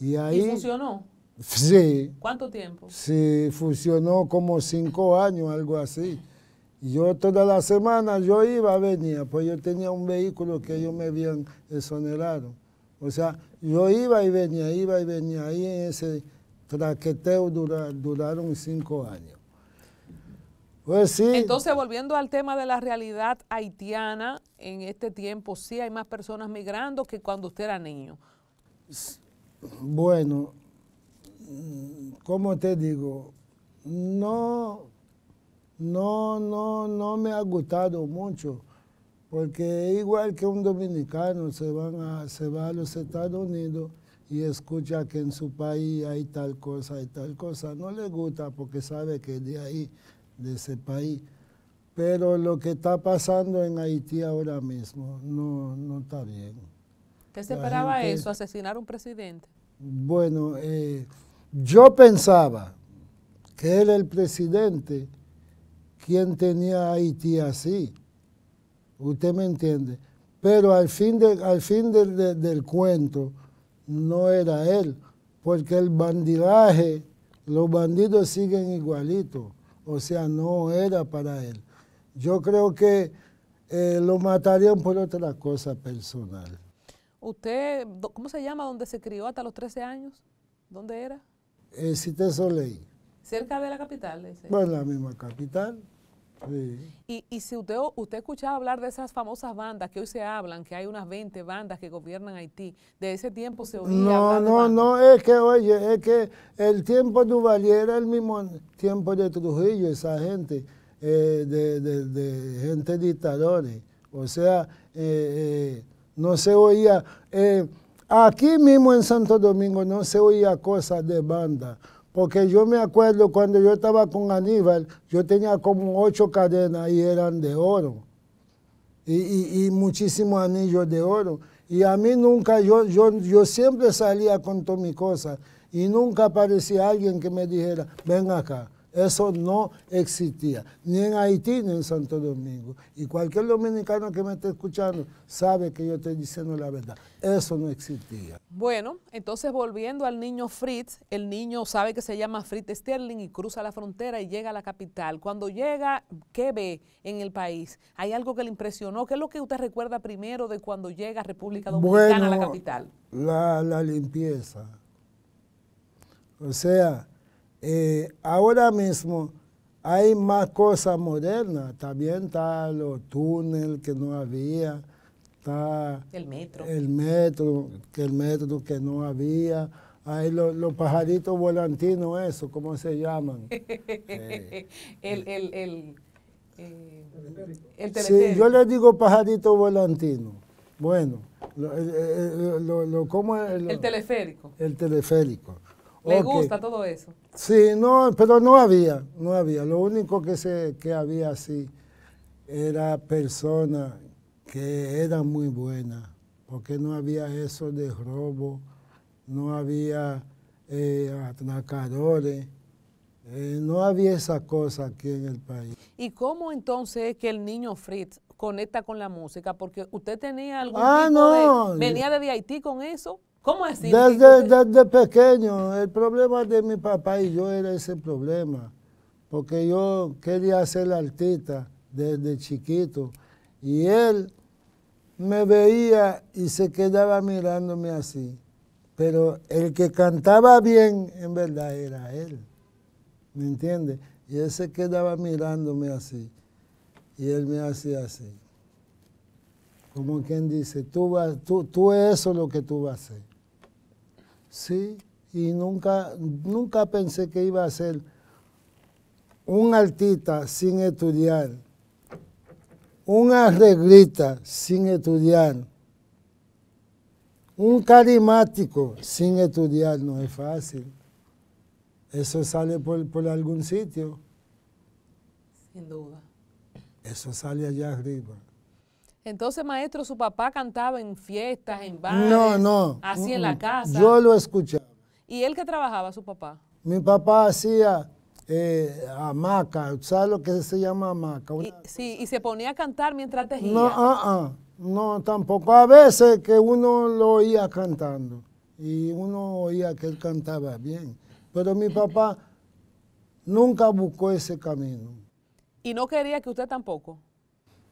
Y ahí ¿Y funcionó? Sí. ¿Cuánto tiempo? Sí, funcionó como cinco años, algo así. Yo toda la semana yo iba, venía, pues yo tenía un vehículo que ellos me habían exonerado. O sea, yo iba y venía, iba y venía. Ahí en ese traqueteo duraron cinco años. Pues sí. Entonces, volviendo al tema de la realidad haitiana, en este tiempo sí hay más personas migrando que cuando usted era niño. Bueno, como te digo, no, no, no, no me ha gustado mucho, porque igual que un dominicano se, van se va a los Estados Unidos y escucha que en su país hay tal cosa y tal cosa, no le gusta porque sabe que de ahí, de ese país. Pero lo que está pasando en Haití ahora mismo no, no está bien. ¿Qué se esperaba eso, asesinar a un presidente? Bueno, eh, yo pensaba que era el presidente quien tenía a Haití así. Usted me entiende. Pero al fin, al fin del cuento no era él, porque el bandidaje, los bandidos siguen igualitos. O sea, no era para él. Yo creo que eh, lo matarían por otra cosa personal. ¿Usted, cómo se llama, donde se crió hasta los 13 años? ¿Dónde era? Eh, Cité Soleil. Cerca de la capital, dice. Pues la misma capital. Sí. Y, si usted, usted escuchaba hablar de esas famosas bandas que hoy se hablan, que hay unas 20 bandas que gobiernan Haití, de ese tiempo se oía. No, no, no, es que, oye, es que el tiempo de Duvalier era el mismo tiempo de Trujillo, esa gente, eh, de, de, gente dictadores. O sea, eh, eh, no se oía. Aquí mismo en Santo Domingo no se oía cosas de banda, porque yo me acuerdo cuando yo estaba con Aníbal, yo tenía como ocho cadenas y eran de oro, y, muchísimos anillos de oro. Y a mí nunca, yo, yo siempre salía con todas mis cosas y nunca aparecía alguien que me dijera, ven acá. Eso no existía, ni en Haití ni en Santo Domingo. Y cualquier dominicano que me esté escuchando sabe que yo estoy diciendo la verdad. Eso no existía. Bueno, entonces volviendo al niño Fritz, el niño sabe que se llama Fritz Sterling y cruza la frontera y llega a la capital. Cuando llega, ¿qué ve en el país? ¿Hay algo que le impresionó? ¿Qué es lo que usted recuerda primero de cuando llega a República Dominicana a la capital? La, la limpieza. O sea, eh, ahora mismo hay más cosas modernas, también está los túneles que no había, está el metro, el metro, que el metro que no había, hay los, pajaritos volantinos, eso, ¿cómo se llaman? el, el, el, eh, sí, yo les digo pajarito volantino. Bueno, lo, lo, el teleférico. El teleférico. Le gusta todo eso. Sí, no, pero no había, no había. Lo único que, se, había así era persona que era muy buena porque no había eso de robo, no había eh, atracadores, eh, no había esa cosa aquí en el país. ¿Y cómo entonces es que el niño Fritz conecta con la música? Porque usted tenía algún ah, no. de... ¿Venía de Haití con eso? Desde, desde pequeño, el problema de mi papá y yo era ese problema, porque yo quería ser artista desde chiquito y él me veía y se quedaba mirándome así, pero el que cantaba bien en verdad era él, ¿me entiendes? Y él se quedaba mirándome así y él me hacía así, como quien dice, tú, vas, tú, tú eso lo que tú vas a hacer sí, y nunca, nunca pensé que iba a ser un artista sin estudiar, un arreglista sin estudiar, un carimático sin estudiar, no es fácil. Eso sale por, por algún sitio. Sin duda. Eso sale allá arriba. Entonces, maestro, su papá cantaba en fiestas, en bares. No, no. Así en mm, la mm. casa. Yo lo escuchaba. ¿Y él qué trabajaba, su papá? Mi papá hacía eh, hamaca, ¿sabes lo que se llama hamaca? sí, y se ponía a cantar mientras tejía. No, uh, ah, ah. no, tampoco. A veces que uno lo oía cantando y uno oía que él cantaba bien. Pero mi papá nunca buscó ese camino. ¿Y no quería que usted tampoco?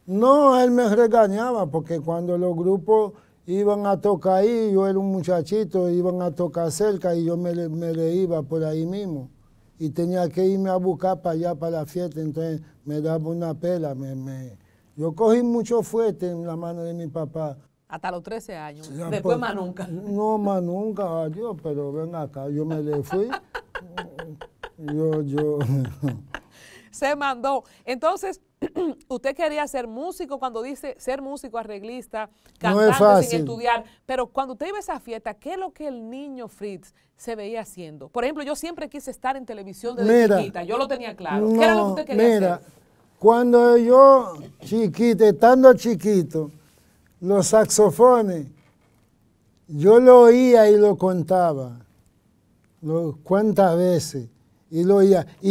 No, él me regañaba porque cuando los grupos iban a tocar ahí, yo era un muchachito, iban a tocar cerca y yo me, le iba por ahí mismo. Y tenía que irme a buscar para allá, para la fiesta, entonces me daba una pela. Me, Yo cogí mucho fuerte en la mano de mi papá. Hasta los 13 años. Después pues, más nunca. No, más nunca, adiós, pero ven acá, yo me le fui. yo, yo se mandó. Entonces, usted quería ser músico cuando dice ser músico, arreglista, cantante sin estudiar. Pero cuando usted iba a esa fiesta, ¿qué es lo que el niño Fritz se veía haciendo? Por ejemplo, yo siempre quise estar en televisión desde chiquita, yo lo tenía claro. ¿Qué era lo que usted quería mira, hacer? Cuando yo, chiquita, estando chiquito, los saxofones, yo lo oía y lo contaba. ¿Cuántas veces? Y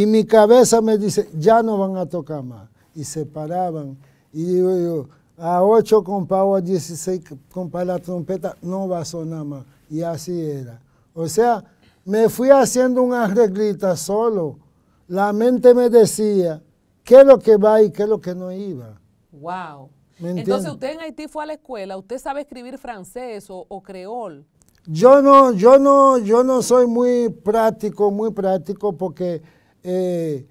Y mi cabeza me dice, ya no van a tocar más. Y se paraban. Y digo yo, a 8 compás a 16 compás la trompeta no va a sonar más. Y así era. O sea, me fui haciendo una reglita solo. La mente me decía qué es lo que va y qué es lo que no iba. Wow. Entonces usted en Haití fue a la escuela, usted sabe escribir francés o, o creol. Yo no, yo no, soy muy práctico, muy práctico porque eh,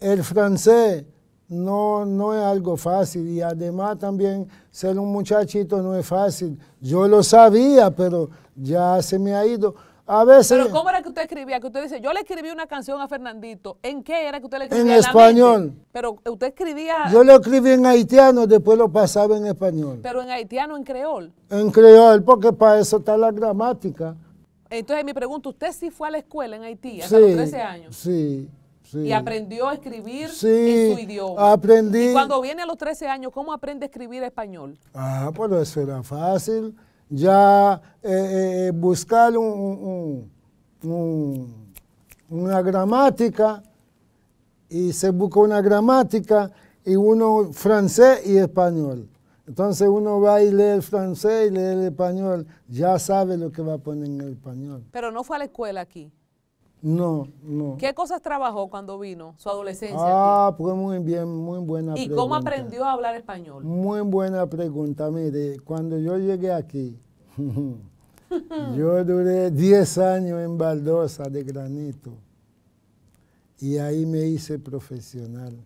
el francés no es algo fácil y además también ser un muchachito no es fácil. Yo lo sabía, pero ya se me ha ido. A veces. Pero ¿cómo era que usted escribía? Que usted dice, yo le escribí una canción a Fernandito. ¿En qué era que usted le escribía? En español. Pero usted escribía. Yo lo escribí en haitiano, después lo pasaba en español. Pero en haitiano, en creol. En creol, porque para eso está la gramática. Entonces me pregunto, ¿usted sí fue a la escuela en Haití hasta los 13 años? Sí. Sí. Y aprendió a escribir en su idioma. Aprendí. Y cuando viene a los 13 años, ¿cómo aprende a escribir español? Ah, pues eso era fácil. Ya eh, eh, buscar un gramática, y se busca una gramática, y uno francés y español. Entonces uno va y lee el francés y lee el español. Ya sabe lo que va a en el español. Pero no fue a la escuela aquí. No, no. ¿Qué cosas trabajó cuando vino su adolescencia? Ah, pues muy bien, muy buena ¿Y pregunta. ¿Y cómo aprendió a hablar español? Muy buena pregunta. Mire, cuando yo llegué aquí, yo duré 10 años en baldosa de granito. Y ahí me hice profesional.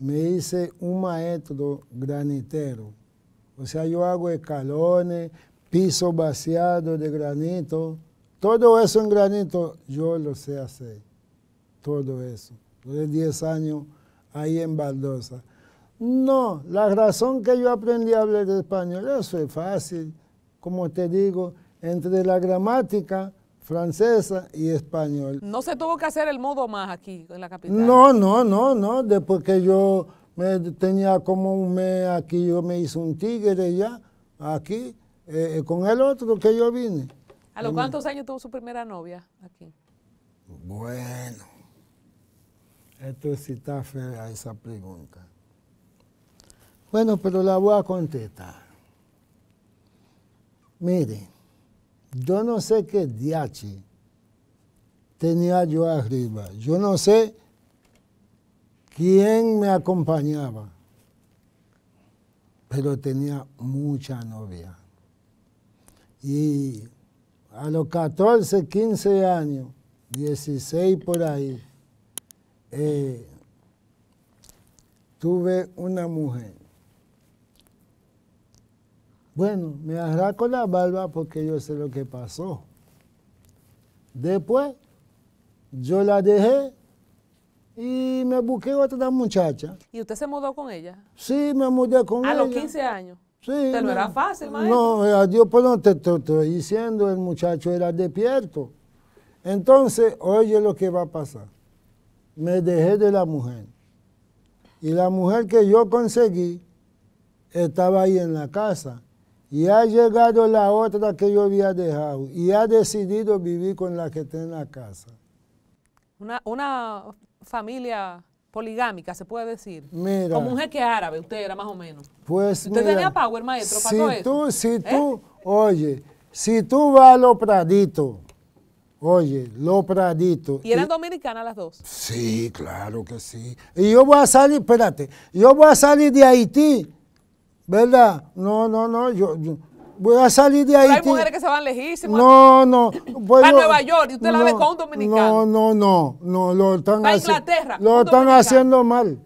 Me hice un maestro granitero. O sea, yo hago escalones, piso vaciado de granito todo eso en granito yo lo sé hacer. Todo eso. Duré 10 años ahí en Baldosa. No, la razón que yo aprendí a hablar español, eso es fácil. Como te digo, entre la gramática francesa y español. ¿No se tuvo que hacer el modo más aquí en la capital? No, no, no, no. Después que yo me tenía como un mes aquí, yo me hice un tigre ya, aquí, eh, eh, con el otro que yo vine. ¿A los mm. cuántos años tuvo su primera novia aquí? Bueno, esto sí está fea esa pregunta. Bueno, pero la voy a contestar. Mire, yo no sé qué diache tenía yo arriba. Yo no sé quién me acompañaba, pero tenía mucha novia. Y a los 14, 15 años, 16 por ahí, eh, tuve una mujer. Bueno, me arranco la barba porque yo sé lo que pasó. Después, yo la dejé y me busqué otra muchacha. ¿Y usted se mudó con ella? Sí, me mudé con ella. ¿A los 15 años? Sí, Pero era fácil, maestro. Eh, pues, no, yo por lo te estoy diciendo, el muchacho era despierto. Entonces, oye lo que va a pasar. Me dejé de la mujer. Y la mujer que yo conseguí estaba ahí en la casa. Y ha llegado la otra que yo había dejado. Y ha decidido vivir con la que está en la casa. Una, una familia poligámica, se puede decir. Mira, Como un jeque árabe, usted era más o menos. Pues Usted tenía power, maestro, si para todo tú, Si ¿Eh? tú, oye, si tú vas a Lopradito, oye, Lopradito. ¿Y eran dominicanas las dos? Sí, claro que sí. Y yo voy a salir, espérate, yo voy a salir de Haití, ¿verdad? No, no, no, yo voy a salir de ahí. Pero hay mujeres que se van lejísimas. No, no. a Nueva York y usted la ve con un dominicano. No, no, no. no lo están a Inglaterra. Lo están haciendo mal.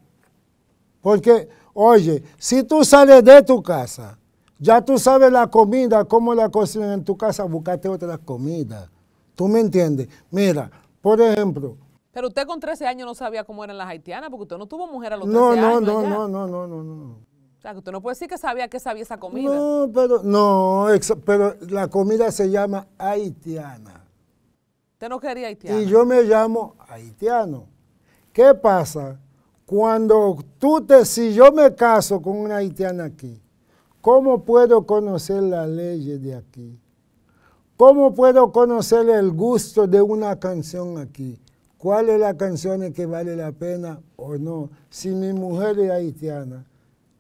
Porque, oye, si tú sales de tu casa, ya tú sabes la comida, cómo la cocinan en tu casa, buscate otra comida. ¿Tú me entiendes? Mira, por ejemplo. Pero usted con 13 años no sabía cómo eran las haitianas, porque usted no tuvo mujer a los 13 no, no, No, no, no, no, no, no sea, que no puede decir que sabía que sabía esa comida. No, pero, no, pero la comida se llama haitiana. Usted no quería haitiana. Y yo me llamo haitiano. ¿Qué pasa? Cuando tú te, si yo me caso con una haitiana aquí, ¿cómo puedo conocer la ley de aquí? ¿Cómo puedo conocer el gusto de una canción aquí? ¿Cuál es la canción que vale la pena o no? Si mi mujer es haitiana,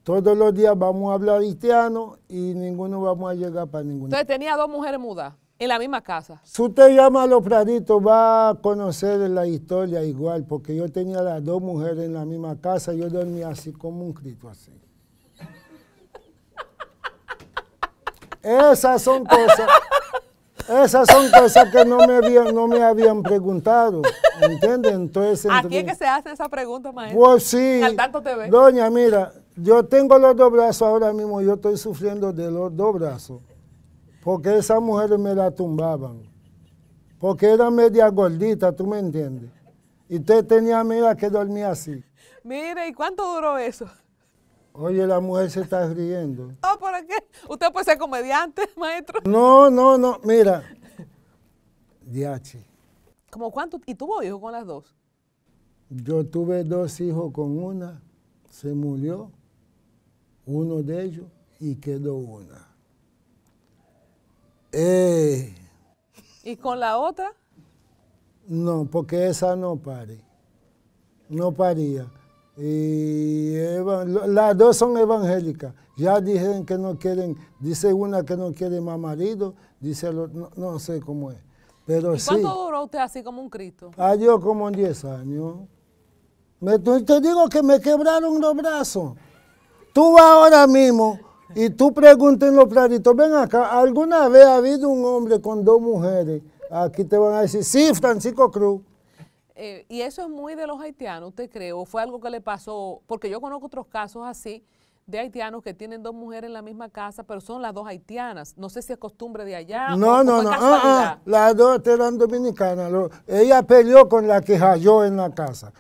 todos los días vamos a hablar cristiano y ninguno vamos a llegar para ninguno. Entonces tenía dos mujeres mudas en la misma casa. Si usted llama a los praditos, va a conocer la historia igual, porque yo tenía las dos mujeres en la misma casa, yo dormía así como un Cristo así. Esas son cosas. Esas son cosas que no me habían, no me habían preguntado. ¿Entiendes? Entonces. ¿A quién que se hace esa pregunta, maestro? Pues sí. Al tanto te ve. Doña, mira, yo tengo los dos brazos ahora mismo, yo estoy sufriendo de los dos brazos, porque esas mujeres me la tumbaban, porque era media gordita, ¿tú me entiendes? Y usted tenía amiga que dormía así. Mire, ¿y cuánto duró eso? Oye, la mujer se está riendo. ¿Oh, ¿por qué? ¿Usted puede ser comediante, maestro? No, no, no, mira. Diachi. ¿Cómo cuánto? ¿Y tuvo hijos con las dos? Yo tuve dos hijos con una, se murió uno de ellos y quedó una. Eh, ¿Y con la otra? No, porque esa no pare. No paría. Y las dos son evangélicas. Ya dicen que no quieren, dice una que no quiere más marido, dice no, no, sé cómo es. Pero ¿Y cuánto duró usted así como un Cristo? Ah, yo como 10 años. Me, te digo que me quebraron los brazos. Tú vas ahora mismo y tú preguntas en los planitos, ven acá, ¿alguna vez ha habido un hombre con dos mujeres? Aquí te van a decir, sí, Francisco Cruz. Eh, y eso es muy de los haitianos, ¿te cree? fue algo que le pasó? Porque yo conozco otros casos así de haitianos que tienen dos mujeres en la misma casa, pero son las dos haitianas. No sé si es costumbre de allá. No, no, no. Ah, ah, las dos eran dominicanas. ella peleó con la que halló en la casa.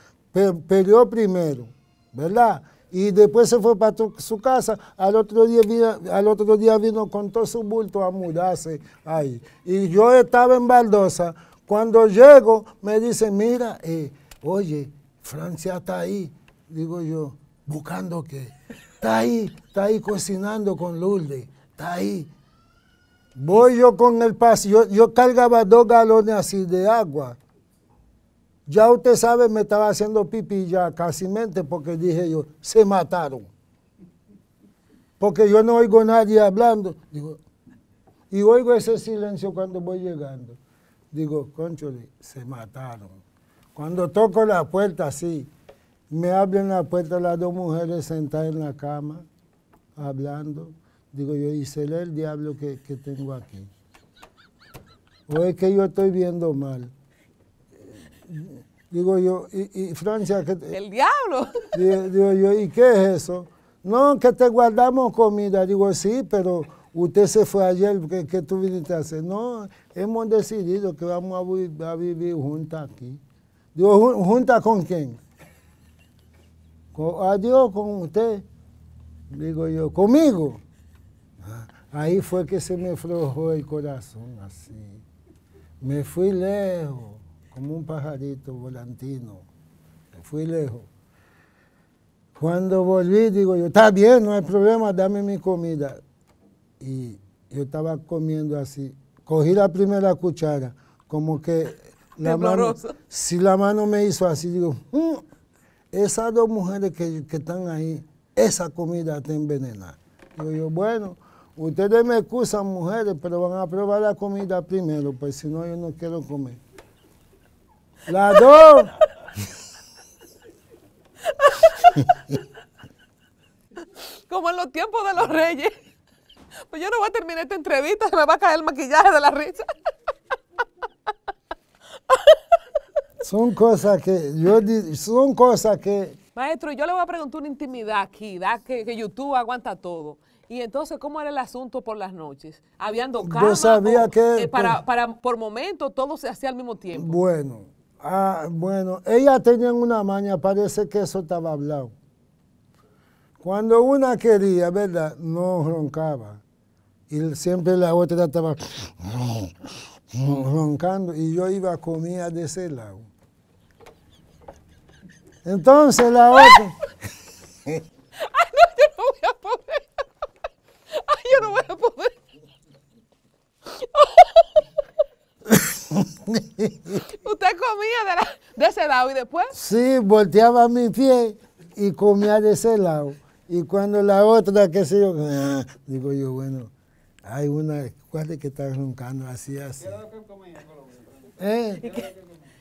peleó primero, ¿verdad? y después se fue para su casa. Al otro día vino, al otro día vino con todo su bulto a mudarse ahí. Y yo estaba en Baldosa. Cuando llego, me dicen, mira, eh, oye, Francia está ahí. Digo yo, ¿buscando qué? Está ahí, está ahí cocinando con Lourdes, está ahí. Voy yo con el paso, yo, yo cargaba dos galones así de agua ya usted sabe, me estaba haciendo pipi ya casi mente porque dije yo, se mataron. Porque yo no oigo a nadie hablando. Digo, y oigo ese silencio cuando voy llegando. Digo, conchole, se mataron. Cuando toco la puerta, sí, me abren la puerta las dos mujeres sentadas en la cama, hablando. Digo yo, y se lee el diablo que, que tengo aquí. O es que yo estoy viendo mal. Digo yo, y, Francia... Que ¡El diablo! Digo, yo, ¿y qué es eso? No, que te guardamos comida. Digo, sí, pero usted se fue ayer, ¿qué, qué tú viniste a hacer? No, hemos decidido que vamos a, vivir juntas aquí. Digo, ¿junta con quién? Con, adiós con usted. Digo yo, ¿conmigo? Ah, ahí fue que se me flojó el corazón, así. Me fui lejos como un pajarito volantino. fui lejos. Cuando volví, digo yo, está bien, no hay problema, dame mi comida. Y yo estaba comiendo así. Cogí la primera cuchara, como que la mano, si la mano me hizo así, digo, mm, esas dos mujeres que, están ahí, esa comida está envenenada. Digo yo, bueno, ustedes me excusan mujeres, pero van a probar la comida primero, pues si no yo no quiero comer. ¡La dos. Como en los tiempos de los reyes. Pues yo no voy a terminar esta entrevista, se me va a caer el maquillaje de la risa. Son cosas que yo son cosas que Maestro, yo le voy a preguntar una intimidad aquí, da que, YouTube aguanta todo. Y entonces, ¿cómo era el asunto por las noches? ¿Habían dos Yo sabía que... Eh, para, para, por momento todo se hacía al mismo tiempo. Bueno, Ah, bueno, ella tenía una maña, parece que eso estaba hablado. Cuando una quería, ¿verdad? No roncaba. Y siempre la otra estaba roncando. Y yo iba a comer de ese lado. Entonces la ah, otra. Ay, no, yo no voy a poder. Ay, yo no voy a poder. ¿Usted comía de, ese lado y después? Sí, volteaba mi pie y comía de ese lado. Y cuando la otra, qué sé yo, ah, digo yo, bueno, hay una, ¿cuál es que está roncando así, así? ¿Eh?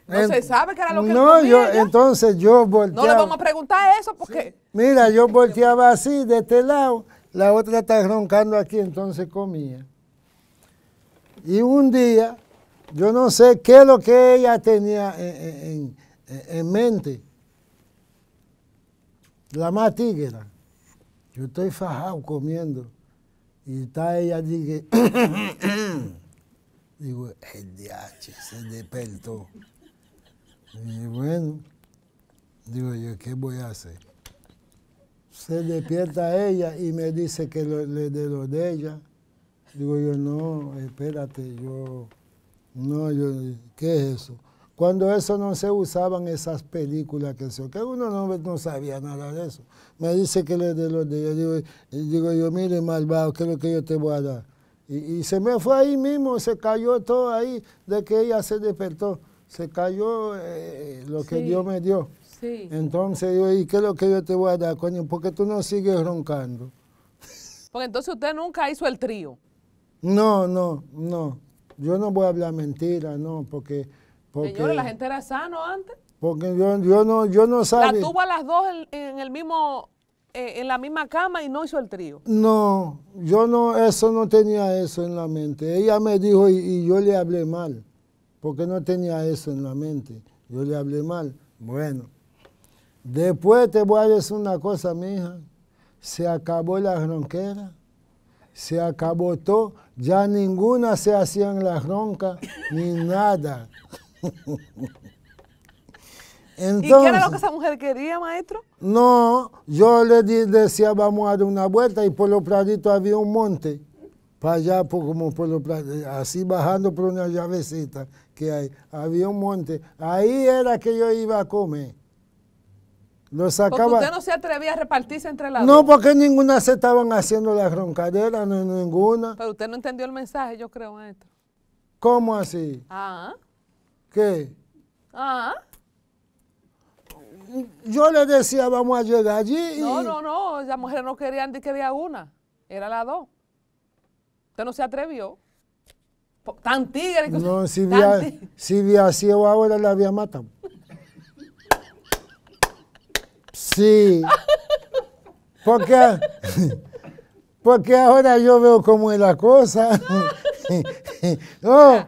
No se sabe qué era lo que No, yo, entonces yo volteaba. No le vamos a preguntar eso porque. Mira, yo volteaba así, de este lado, la otra está roncando aquí, entonces comía. Y un día yo no sé qué es lo que ella tenía en, mente. La más Yo estoy fajado comiendo. Y está ella, dije, digo, el DH se despertó. Y bueno, digo yo, ¿qué voy a hacer? Se despierta ella y me dice que le de lo de ella. Digo yo, no, espérate, yo no, yo, ¿qué es eso? Cuando eso no se usaban esas películas que se... Que uno no, sabía nada de eso. Me dice que le de los de... Yo digo, yo, mire, malvado, ¿qué es lo que yo te voy a dar? Y, se me fue ahí mismo, se cayó todo ahí, de que ella se despertó. Se cayó eh, lo que Dios me dio. Sí. Entonces yo, ¿y qué es lo que yo te voy a dar, coño? Porque tú no sigues roncando. Porque entonces usted nunca hizo el trío. No, no, no yo no voy a hablar mentira, no, porque... porque Señores, la gente era sano antes. Porque yo, no, yo no sabía. La tuvo a las dos en, el mismo, eh, en la misma cama y no hizo el trío. No, yo no, eso no tenía eso en la mente. Ella me dijo y, y yo le hablé mal, porque no tenía eso en la mente. Yo le hablé mal. Bueno, después te voy a decir una cosa, mija. Se acabó la ronquera se acabó todo, ya ninguna se hacía en la ronca, ni nada. ¿Y qué era lo que esa mujer quería, maestro? No, yo le decía, vamos a dar una vuelta y por los praditos había un monte, para allá, por, como por así bajando por una llavecita que hay, había un monte. Ahí era que yo iba a comer. Porque usted no se atrevía a repartirse entre las No, porque ninguna se estaban haciendo las roncaderas, ninguna. Pero usted no entendió el mensaje, yo creo, maestro. ¿Cómo así? Ah. ¿Qué? Ah. Yo le decía, vamos a llegar allí. Y... No, no, no, las mujer no querían ni que una, era la dos. Usted no se atrevió. Tan tigre que No, si había, si había sido ahora la había matado. Sí. Porque, porque ahora yo veo cómo es la cosa.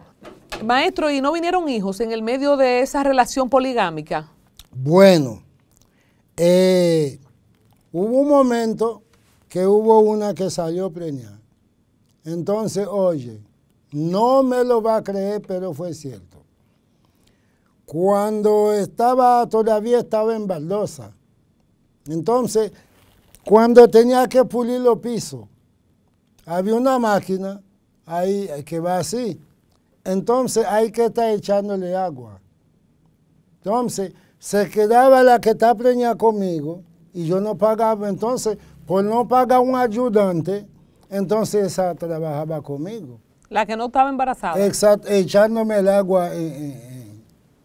Maestro, ¿y no vinieron hijos en el medio de esa relación poligámica? Bueno, eh, hubo un momento que hubo una que salió preñada. Entonces, oye, no me lo va a creer, pero fue cierto. Cuando estaba, todavía estaba en Baldosa, entonces, cuando tenía que pulir los pisos, había una máquina ahí que va así. Entonces hay que estar echándole agua. Entonces, se quedaba la que está preñada conmigo y yo no pagaba. Entonces, por no pagar un ayudante, entonces esa trabajaba conmigo. La que no estaba embarazada. Exacto, echándome el agua en,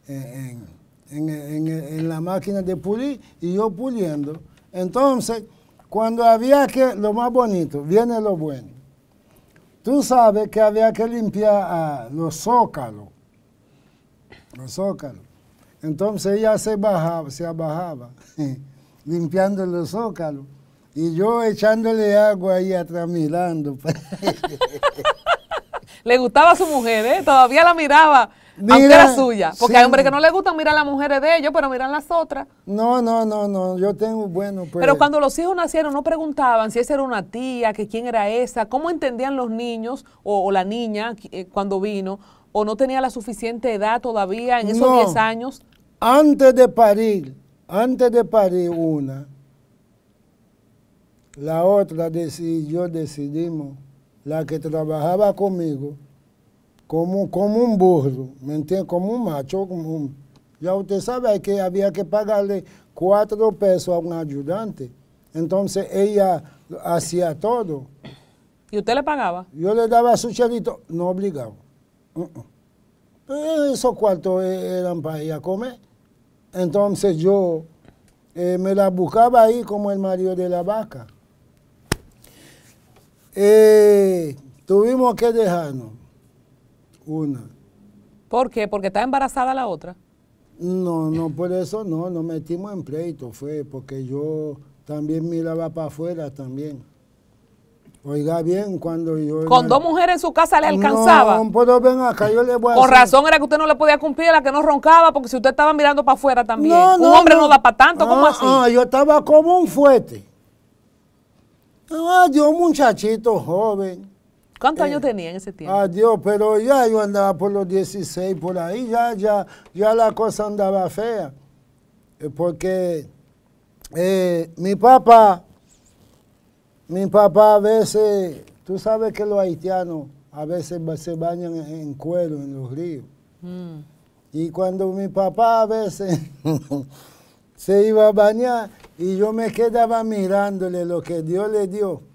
en, en, en, la máquina de pulir y yo puliendo. Entonces, cuando había que, lo más bonito, viene lo bueno. Tú sabes que había que limpiar ah, los zócalos. Los zócalos. Entonces ella se bajaba, se bajaba, limpiando los zócalos. Y yo echándole agua ahí atrás mirando. Le gustaba a su mujer, ¿eh? Todavía la miraba Mira, aunque era suya. Porque hay hombres que no les gustan mirar a las mujeres de ellos, pero miran las otras. No, no, no, no. Yo tengo, bueno, pues. Pero cuando los hijos nacieron, no preguntaban si esa era una tía, que quién era esa. ¿Cómo entendían los niños o, la niña eh, cuando vino? ¿O no tenía la suficiente edad todavía en esos 10 años? Antes de parir, antes de parir una, la otra, yo decidimos, la que trabajaba conmigo, como, un burro, ¿me entiende? Como un macho, como un... Ya usted sabe que había que pagarle cuatro pesos a un ayudante. Entonces ella hacía todo. ¿Y usted le pagaba? Yo le daba su chelito, no obligaba. Mm, mm. Esos cuartos e, eran para ella comer. Entonces yo eh, me la buscaba ahí como el marido de la vaca. Eh, tuvimos que dejarnos una. ¿Por qué? ¿Porque está embarazada la otra? No, no, por eso no, nos metimos en pleito, fue porque yo también miraba para afuera también. Oiga bien, cuando yo... Con dos mujeres en su casa le alcanzaba. No, pero ven acá, yo le voy a Con razón era que usted no le podía cumplir, la que no roncaba, porque si usted estaba mirando para afuera también. No, un hombre no, da para tanto, ¿Cómo ah, así? Ah, yo estaba como un fuerte. Ah, yo muchachito joven. ¿Cuántos eh, años tenía en ese tiempo? Adiós, ah, pero ya yo andaba por los 16, por ahí, ya, ya, ya la cosa andaba fea. Eh, porque eh, mi papá, mi papá a veces, tú sabes que los haitianos a veces se bañan en cuero en los ríos. Mm. Y cuando mi papá a veces se iba a bañar y yo me quedaba mirándole lo que Dios le dio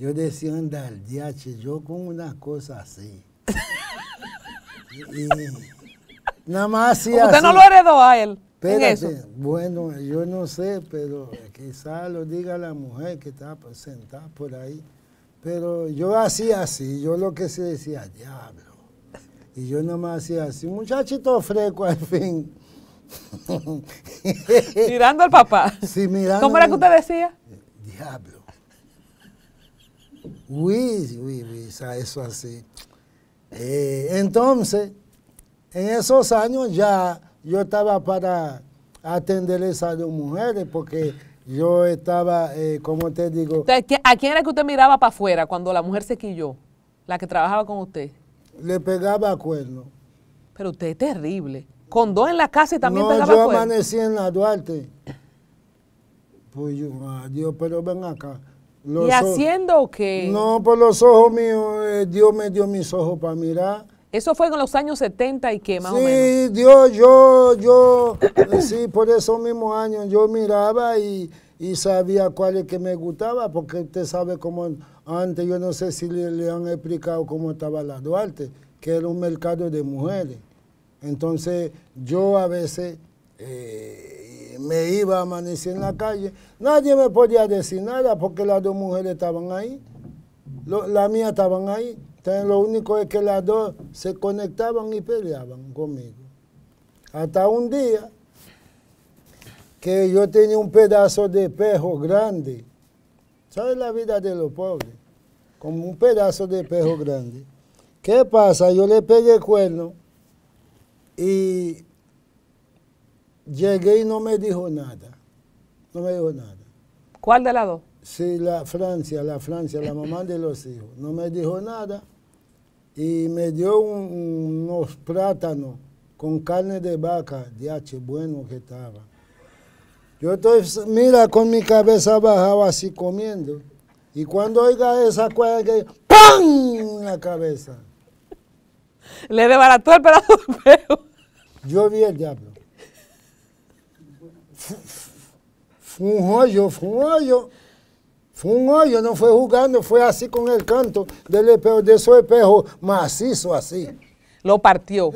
yo decía, andar de yo con unas cosas así. y nada más así. ¿Usted no lo heredó a él? bueno, yo no sé, pero quizás lo diga la mujer que estaba pues, sentada por ahí. Pero yo hacía así, yo lo que se decía, diablo. Y yo nada más hacía así, muchachito fresco al fin. mirando al papá. Sí, mirando. ¿Cómo era que usted decía? Diablo. Uy, uy, uy, eso así. Eh, entonces, en esos años ya yo estaba para atender esas dos mujeres porque yo estaba, eh, como te digo... ¿A quién era que usted miraba para afuera cuando la mujer se quilló? La que trabajaba con usted. Le pegaba cuerno. Pero usted es terrible. Con dos en la casa y también pegaba cuerno. yo amanecí en la Duarte. Pues yo, adiós, ah, pero ven acá. ¿Y haciendo o qué? No, por pues los ojos míos, eh, Dios me dio mis ojos para mirar. Eso fue en los años 70 y qué, más o menos. Sí, Dios, yo, yo, eh, sí, por esos mismos años yo miraba y, sabía cuál es que me gustaba, porque usted sabe cómo antes, yo no sé si le, han explicado cómo estaba la Duarte, que era un mercado de mujeres. Entonces, yo a veces... Eh, me iba a amanecer en la calle. Nadie me podía decir nada porque las dos mujeres estaban ahí. Lo, la mía estaban ahí. Entonces lo único es que las dos se conectaban y peleaban conmigo. Hasta un día que yo tenía un pedazo de espejo grande. ¿Sabes la vida de los pobres? Como un pedazo de espejo grande. ¿Qué pasa? Yo le pegué el cuerno y Llegué y no me dijo nada. No me dijo nada. ¿Cuál de las dos? Sí, la Francia, la Francia, la mamá de los hijos. No me dijo nada y me dio unos plátanos con carne de vaca, de diache, bueno que estaba. Yo estoy, mira, con mi cabeza bajada así comiendo. Y cuando oiga esa cuerda que ¡pam! en la cabeza. Le debarató el pedazo Yo vi el diablo fue un hoyo, fue un hoyo. Fue un hoyo, no fue jugando, fue así con el canto del espejo, de su espejo macizo así. Lo partió.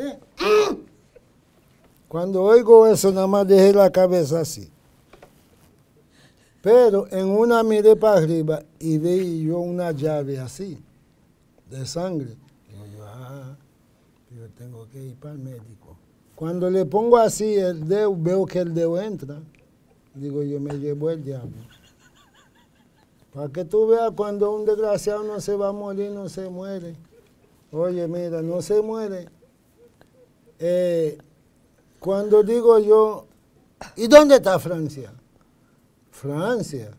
Cuando oigo eso, nada más dejé la cabeza así. Pero en una miré para arriba y vi yo una llave así, de sangre. yo, yo ah, tengo que ir para el médico. Cuando le pongo así el dedo, veo que el dedo entra. Digo, yo me llevo el diablo. Para que tú veas cuando un desgraciado no se va a morir, no se muere. Oye, mira, no se muere. Eh, cuando digo yo, ¿y dónde está Francia? Francia.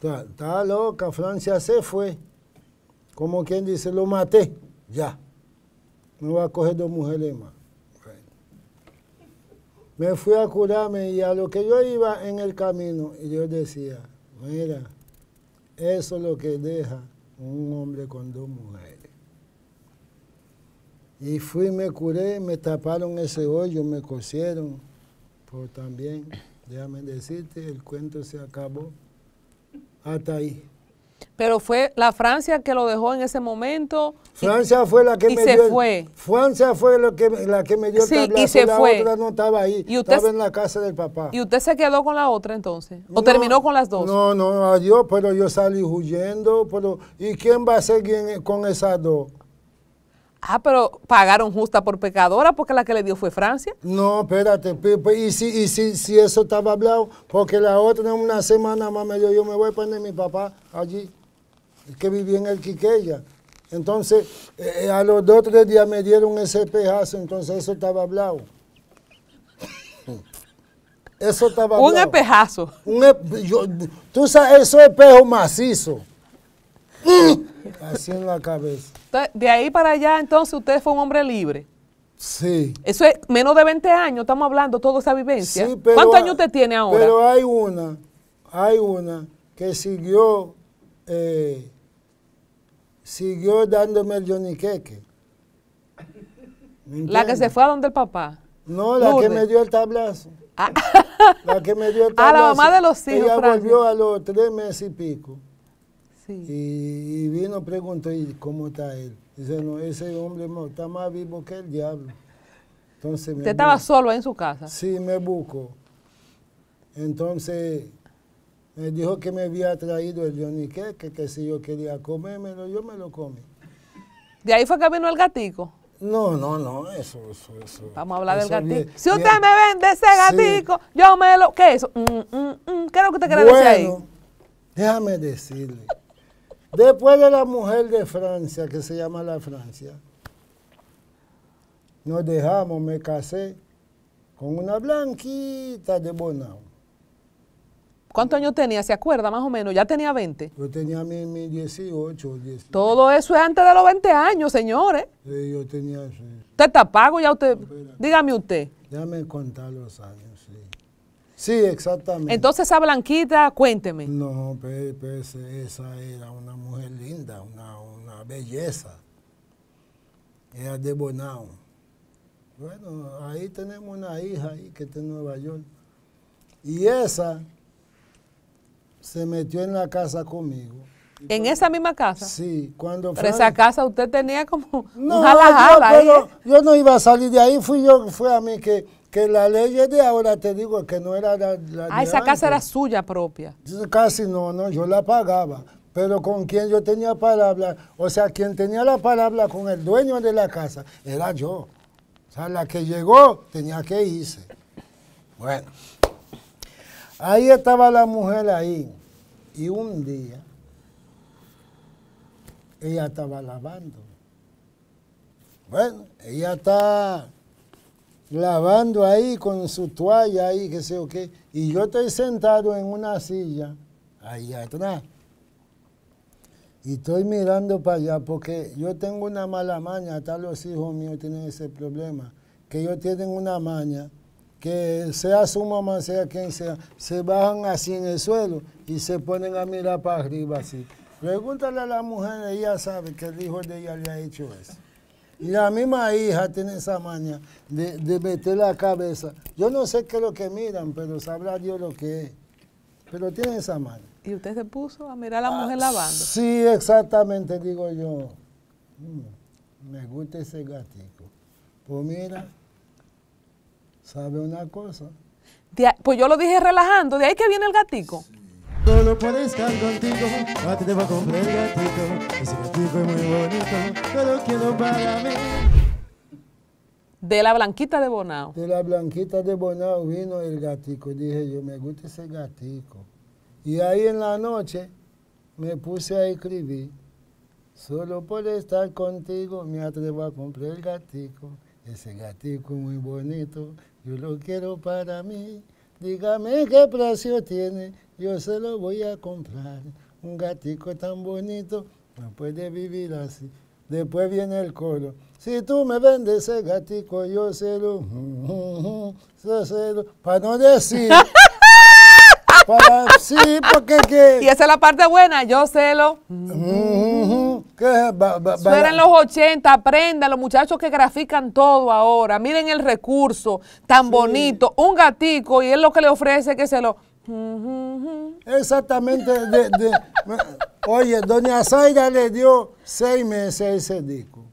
Está, loca, Francia se fue. Como quien dice, lo maté, ya. Me va a coger dos mujeres más me fui a curarme y a lo que yo iba en el camino, y yo decía, mira, eso es lo que deja un hombre con dos mujeres. Y fui, me curé, me taparon ese hoyo, me cosieron, por también, déjame decirte, el cuento se acabó hasta ahí. Pero fue la Francia que lo dejó en ese momento. Francia fue la que se fue. Francia fue la que me dio el y la fue. no estaba ahí, estaba en la casa del papá. ¿Y usted se quedó con la otra entonces? ¿O terminó con las dos? No, no, adiós, pero yo salí huyendo, pero ¿y quién va a seguir con esas dos? Ah, pero pagaron justa por pecadora porque la que le dio fue Francia. No, espérate, y si, y si, eso estaba hablado, porque la otra una semana más me dio, yo me voy a poner mi papá allí, que vivía en el Quiqueya. Entonces, eh, a los dos o tres días me dieron ese espejazo entonces eso estaba hablado. Eso estaba hablado. Un espejazo. Un yo, tú sabes, eso es espejo macizo. Así en la cabeza de ahí para allá, entonces usted fue un hombre libre. Sí. Eso es menos de 20 años, estamos hablando toda esa vivencia. Sí, pero ¿Cuántos años usted tiene ahora? Pero hay una, hay una que siguió, eh, siguió dándome el yoniqueque. La que se fue a donde el papá. No, la que me dio el tablazo. Ah. La que me dio el tablazo. A la mamá de los hijos. Ella volvió a los tres meses y pico. Y, vino, preguntó, ¿y cómo está él? Dice, no, ese hombre está más vivo que el diablo. Entonces ¿Usted estaba solo en su casa? Sí, me buscó. Entonces me dijo que me había traído el Johnny que, que si yo quería comérmelo, yo me lo comí. ¿De ahí fue que vino el gatico? No, no, no, eso, eso, eso. Vamos a hablar del gatico. si usted me vende ese gatico, yo me lo... ¿Qué es eso? Mm, mm, mm, ¿Qué es lo que usted quiere decir ahí? déjame decirle. Después de la mujer de Francia, que se llama la Francia, nos dejamos, me casé con una blanquita de Bonao. ¿Cuántos años tenía? ¿Se acuerda más o menos? ¿Ya tenía 20? Yo tenía mi, mi 18, Todo eso es antes de los 20 años, señores. Sí, yo tenía ¿Usted está pago ya usted? Dígame usted. Déjame contar los años, sí. Sí, exactamente. Entonces esa Blanquita, cuénteme. No, esa era una mujer linda, una, belleza. Era de Bonao. Bueno, ahí tenemos una hija ahí que está en Nueva York. Y esa se metió en la casa conmigo. ¿En esa misma casa? Sí, cuando Pero esa casa usted tenía como no, un yo, ¿eh? yo, no iba a salir de ahí, fui yo, fue a mí que que la ley de ahora te digo que no era la, Ah, esa casa era suya propia. Casi no, no, yo la pagaba. Pero con quien yo tenía palabra, o sea, quien tenía la palabra con el dueño de la casa era yo. O sea, la que llegó tenía que irse. Bueno, ahí estaba la mujer ahí. Y un día, ella estaba lavando. Bueno, ella está lavando ahí con su toalla ahí, qué sé o qué, y yo estoy sentado en una silla ahí atrás. Y estoy mirando para allá porque yo tengo una mala maña, tal los hijos míos tienen ese problema, que ellos tienen una maña, que sea su mamá, sea quien sea, se bajan así en el suelo y se ponen a mirar para arriba así. Pregúntale a la mujer, ella sabe que el hijo de ella le ha hecho eso. Y La misma hija tiene esa maña de, de, meter la cabeza. Yo no sé qué es lo que miran, pero sabrá Dios lo que es. Pero tiene esa maña. ¿Y usted se puso a mirar a la mujer ah, lavando? Sí, exactamente, digo yo. Mm, me gusta ese gatico. Pues mira, ¿sabe una cosa? pues yo lo dije relajando, de ahí que viene el gatico. Solo por estar contigo, me te a comprar el gatito, ese gatito es muy bonito, lo quiero para mí. De la Blanquita de Bonao. De la Blanquita de Bonao vino el gatico. Dije yo, me gusta ese gatico. Y ahí en la noche me puse a escribir. Solo por estar contigo me atrevo a comprar el gatico. Ese gatico muy bonito, yo lo quiero para mí. Dígame qué precio tiene, yo se lo voy a comprar. Un gatico tan bonito no puede vivir así. Después viene el coro. Si tú me vendes ese gatico, yo se lo... Se, lo para no decir... Para, sí, porque qué? Y esa es la parte buena, yo se lo eran los 80, aprenda, los muchachos que grafican todo ahora. Miren el recurso tan bonito. Un gatico y él lo que le ofrece que se lo. Exactamente. oye, doña Zaira le dio seis meses a ese disco.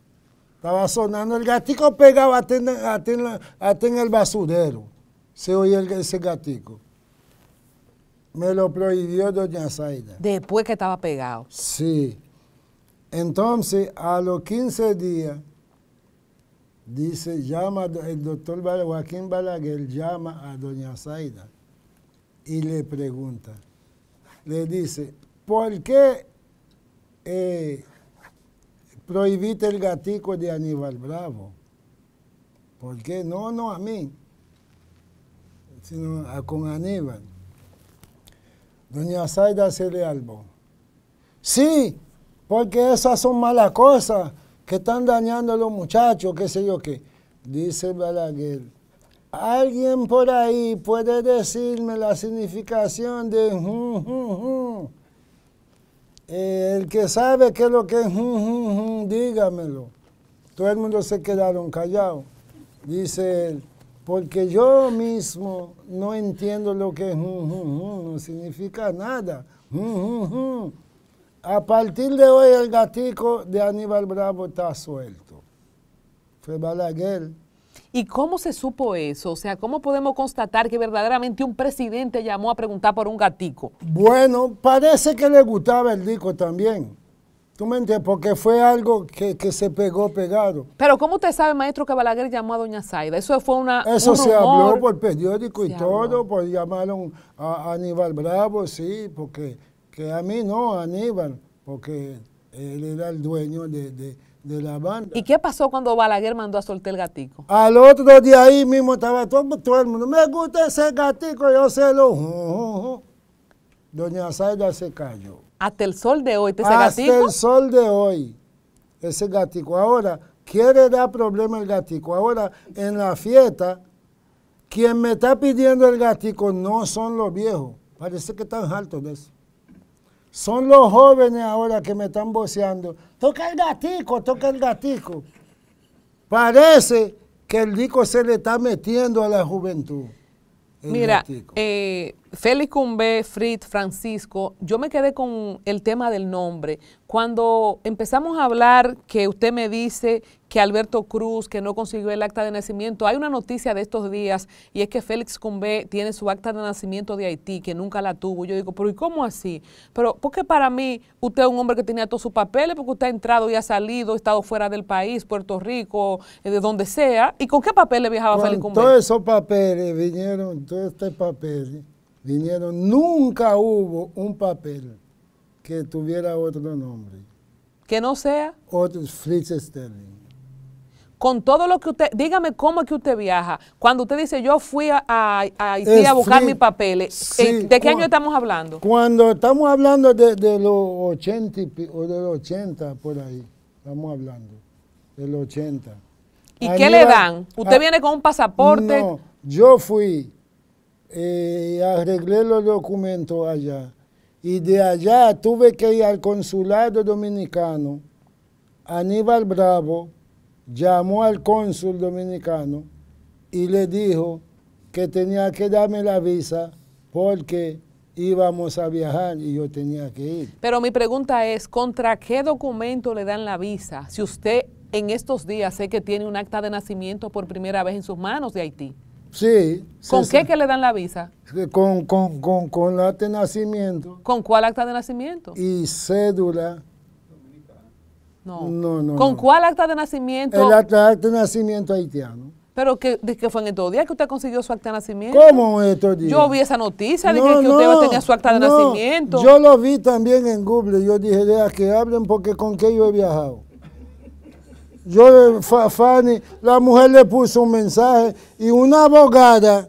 Estaba sonando. El gatico pegaba hasta en, el basurero. Se oye ese gatico. Me lo prohibió doña Zaira. Después que estaba pegado. Sí. Entonces, a los 15 días, dice, llama el doctor Joaquín Balaguer, llama a doña Zaida y le pregunta, le dice, ¿por qué eh, prohibiste el gatico de Aníbal Bravo? ¿Por qué? No, no a mí, sino a, con Aníbal. Doña Zaida se le albó. Sí, porque esas son malas cosas que están dañando a los muchachos, qué sé yo qué. Dice Balaguer, alguien por ahí puede decirme la significación de hum, hum, hum? el que sabe qué es lo que es dígamelo. Todo el mundo se quedaron callados. Dice él, porque yo mismo no entiendo lo que es no significa nada. A partir de hoy el gatico de Aníbal Bravo está suelto. Fue Balaguer. ¿Y cómo se supo eso? O sea, ¿cómo podemos constatar que verdaderamente un presidente llamó a preguntar por un gatico? Bueno, parece que le gustaba el disco también. ¿Tú me entiendes? Porque fue algo que, se pegó pegado. Pero ¿cómo te sabe, maestro, que Balaguer llamó a Doña Zaida? Eso fue una Eso se habló por periódico y todo, porque por llamaron a Aníbal Bravo, sí, porque que a mí no, a Aníbal, porque él era el dueño de, la banda. ¿Y qué pasó cuando Balaguer mandó a soltar el gatico? Al otro día ahí mismo estaba todo, todo el mundo, me gusta ese gatico, yo se lo... Doña Saida se cayó. Hasta el sol de hoy, ese gatico? Hasta el sol de hoy, ese gatico. Ahora, quiere dar problema el gatico. Ahora, en la fiesta, quien me está pidiendo el gatico no son los viejos. Parece que están hartos de eso. Son los jóvenes ahora que me están voceando. Toca el gatico, toca el gatico. Parece que el disco se le está metiendo a la juventud. Mira, eh, Félix Cumbe, Fritz, Francisco, yo me quedé con el tema del nombre. Cuando empezamos a hablar que usted me dice que Alberto Cruz, que no consiguió el acta de nacimiento, hay una noticia de estos días y es que Félix Cumbe tiene su acta de nacimiento de Haití, que nunca la tuvo. Yo digo, pero ¿y cómo así? Pero porque para mí usted es un hombre que tenía todos sus papeles, porque usted ha entrado y ha salido, ha estado fuera del país, Puerto Rico, eh, de donde sea. ¿Y con qué papeles viajaba Félix Cumbe? Todos esos papeles vinieron, todos estos papeles vinieron, nunca hubo un papel que tuviera otro nombre. Que no sea. Otro Fritz Sterling. Con todo lo que usted, dígame cómo es que usted viaja. Cuando usted dice yo fui a, Haití a buscar mis papeles, ¿de qué año estamos hablando? Cuando estamos hablando de, los 80 o de los 80 por ahí, estamos hablando del 80. ¿Y qué le dan? ¿Usted viene con un pasaporte? No, yo fui y eh, arreglé los documentos allá. Y de allá tuve que ir al consulado dominicano. Aníbal Bravo llamó al cónsul dominicano y le dijo que tenía que darme la visa porque íbamos a viajar y yo tenía que ir. Pero mi pregunta es, ¿contra qué documento le dan la visa? Si usted en estos días sé que tiene un acta de nacimiento por primera vez en sus manos de Haití. Sí. ¿Con qué que le dan la visa? Con, con, acta de nacimiento. ¿Con cuál acta de nacimiento? Y cédula. No. no, no. ¿Con cuál acta de nacimiento? El acta, de nacimiento haitiano. Pero que, que fue en estos días que usted consiguió su acta de nacimiento. ¿Cómo en estos días? Yo vi esa noticia, dije que usted tenía su acta de nacimiento. Yo lo vi también en Google, yo dije, deja que hablen porque con qué yo he viajado yo, Fanny, la mujer le puso un mensaje y una abogada,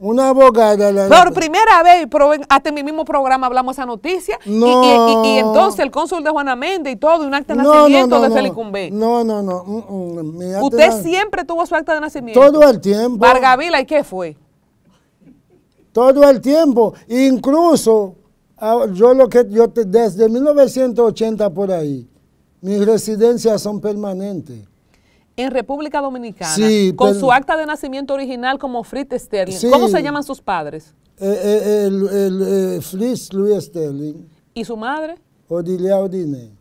una abogada. La, Por primera vez, hasta en mi mismo programa hablamos esa noticia. No, y, y, entonces el cónsul de Juan Méndez y todo, un acta de nacimiento de Felicumbé. No, no, no. Mm, mm, Usted siempre tuvo su acta de nacimiento. Todo el tiempo. Vargavila, ¿y qué fue? Todo el tiempo. Incluso, ah, yo lo que, yo desde 1980 por ahí mis residencias son permanentes. En República Dominicana, sí, con su acta de nacimiento original como Fritz Sterling. Sí, ¿Cómo se llaman sus padres? Eh, eh, el, eh, Fritz Luis Sterling. ¿Y su madre? Odilia Odine.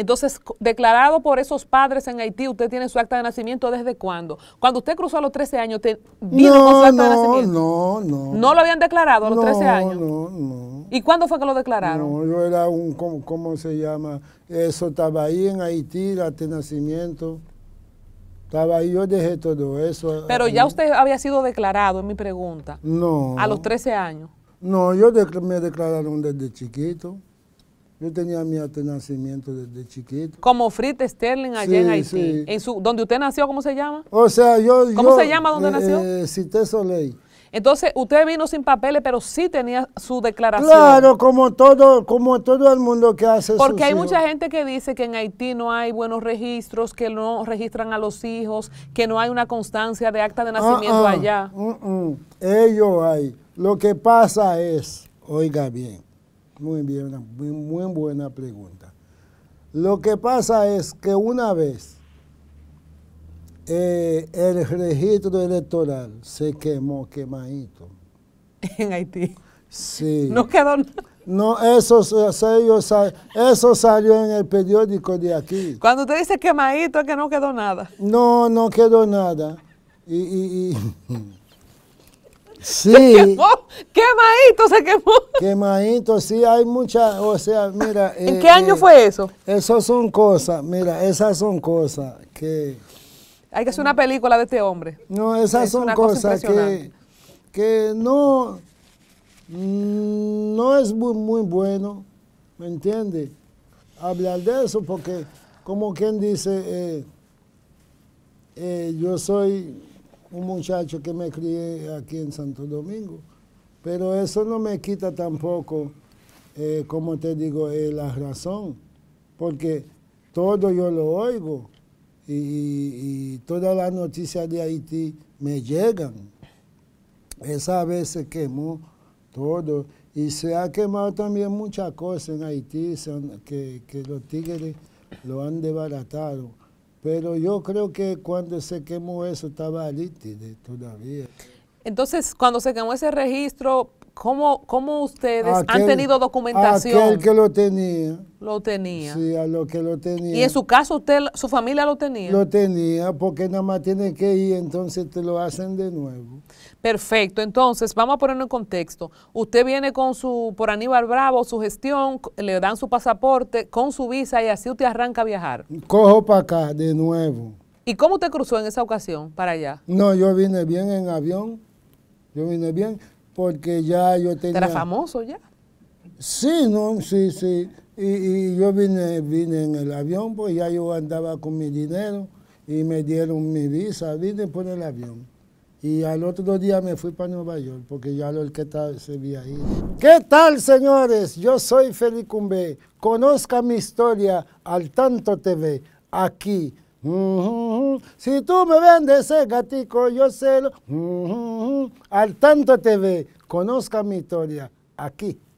Entonces, declarado por esos padres en Haití, usted tiene su acta de nacimiento desde cuándo? Cuando usted cruzó a los 13 años, no, acta de nacimiento? No, no, no. lo habían declarado a los 13 años? No, no. no, ¿Y cuándo fue que lo declararon? No, yo era un, ¿cómo, se llama? Eso estaba ahí en Haití, acta de nacimiento. Estaba ahí, yo dejé todo eso. Eh, Pero ya eh. usted había sido declarado, es mi pregunta. No. A los 13 años. No, yo me declararon desde chiquito. Yo tenía mi nacimiento desde chiquito. Como Fritz Sterling allá en Haití. En su, ¿Donde usted nació, cómo se llama? O sea, yo... ¿Cómo se llama donde eh, nació? Eh, Cité Soleil. Entonces, usted vino sin papeles, pero sí tenía su declaración. Claro, como todo, como todo el mundo que hace Porque hay mucha gente que dice que en Haití no hay buenos registros, que no registran a los hijos, que no hay una constancia de acta de nacimiento ah, ah, allá. Mm, mm. ellos hay. Lo que pasa es, oiga bien, muy bien, muy, buena pregunta. Lo que pasa es que una vez eh, el registro electoral se quemó quemadito. En Haití. Sí. No quedó No, eso, eso, salió en el periódico de aquí. Cuando usted dice quemadito es que no quedó nada. No, no quedó nada. y Sí. Se quemó, quemadito se quemó. Quemadito, sí, hay muchas, o sea, mira. ¿En eh, qué año eh, fue eso? Esas son cosas, mira, esas son cosas que... Hay que hacer una película de este hombre. No, esas son cosas que, no, mm, no es muy, muy bueno, ¿me entiendes? Hablar de eso porque, como quien dice, eh, yo soy un muchacho que me crié aquí en Santo Domingo. Pero eso no me quita tampoco, eh, como te digo, eh, la razón, porque todo yo lo oigo y, todas las noticias de Haití me llegan. Esa vez se quemó todo y se ha quemado también muchas cosas en Haití que, que los tigres lo han desbaratado. Pero yo creo que cuando se quemó eso estaba lítido todavía. Entonces, cuando se quemó ese registro, ¿cómo, cómo ustedes han tenido documentación? Aquel que lo tenía. Lo tenía. Sí, a lo que lo tenía. ¿Y en su caso usted, su familia lo tenía? Lo tenía, porque nada más tiene que ir, entonces te lo hacen de nuevo. Perfecto, entonces vamos a ponerlo en contexto. Usted viene con su, por Aníbal Bravo, su gestión, le dan su pasaporte con su visa y así usted arranca a viajar. Cojo para acá de nuevo. ¿Y cómo usted cruzó en esa ocasión para allá? No, yo vine bien en avión, yo vine bien porque ya yo tenía... ¿Era famoso ya? Sí, no, sí, sí. Y, yo vine, vine en el avión, pues ya yo andaba con mi dinero y me dieron mi visa, vine por el avión. Y al otro día me fui para Nueva York porque ya lo que tal se vi ahí. ¿Qué tal, señores? Yo soy Félix Cumbe. Conozca mi historia al Tanto TV, aquí. Si tú me vendes ese gatico, yo sé lo. Al Tanto TV, conozca mi historia aquí.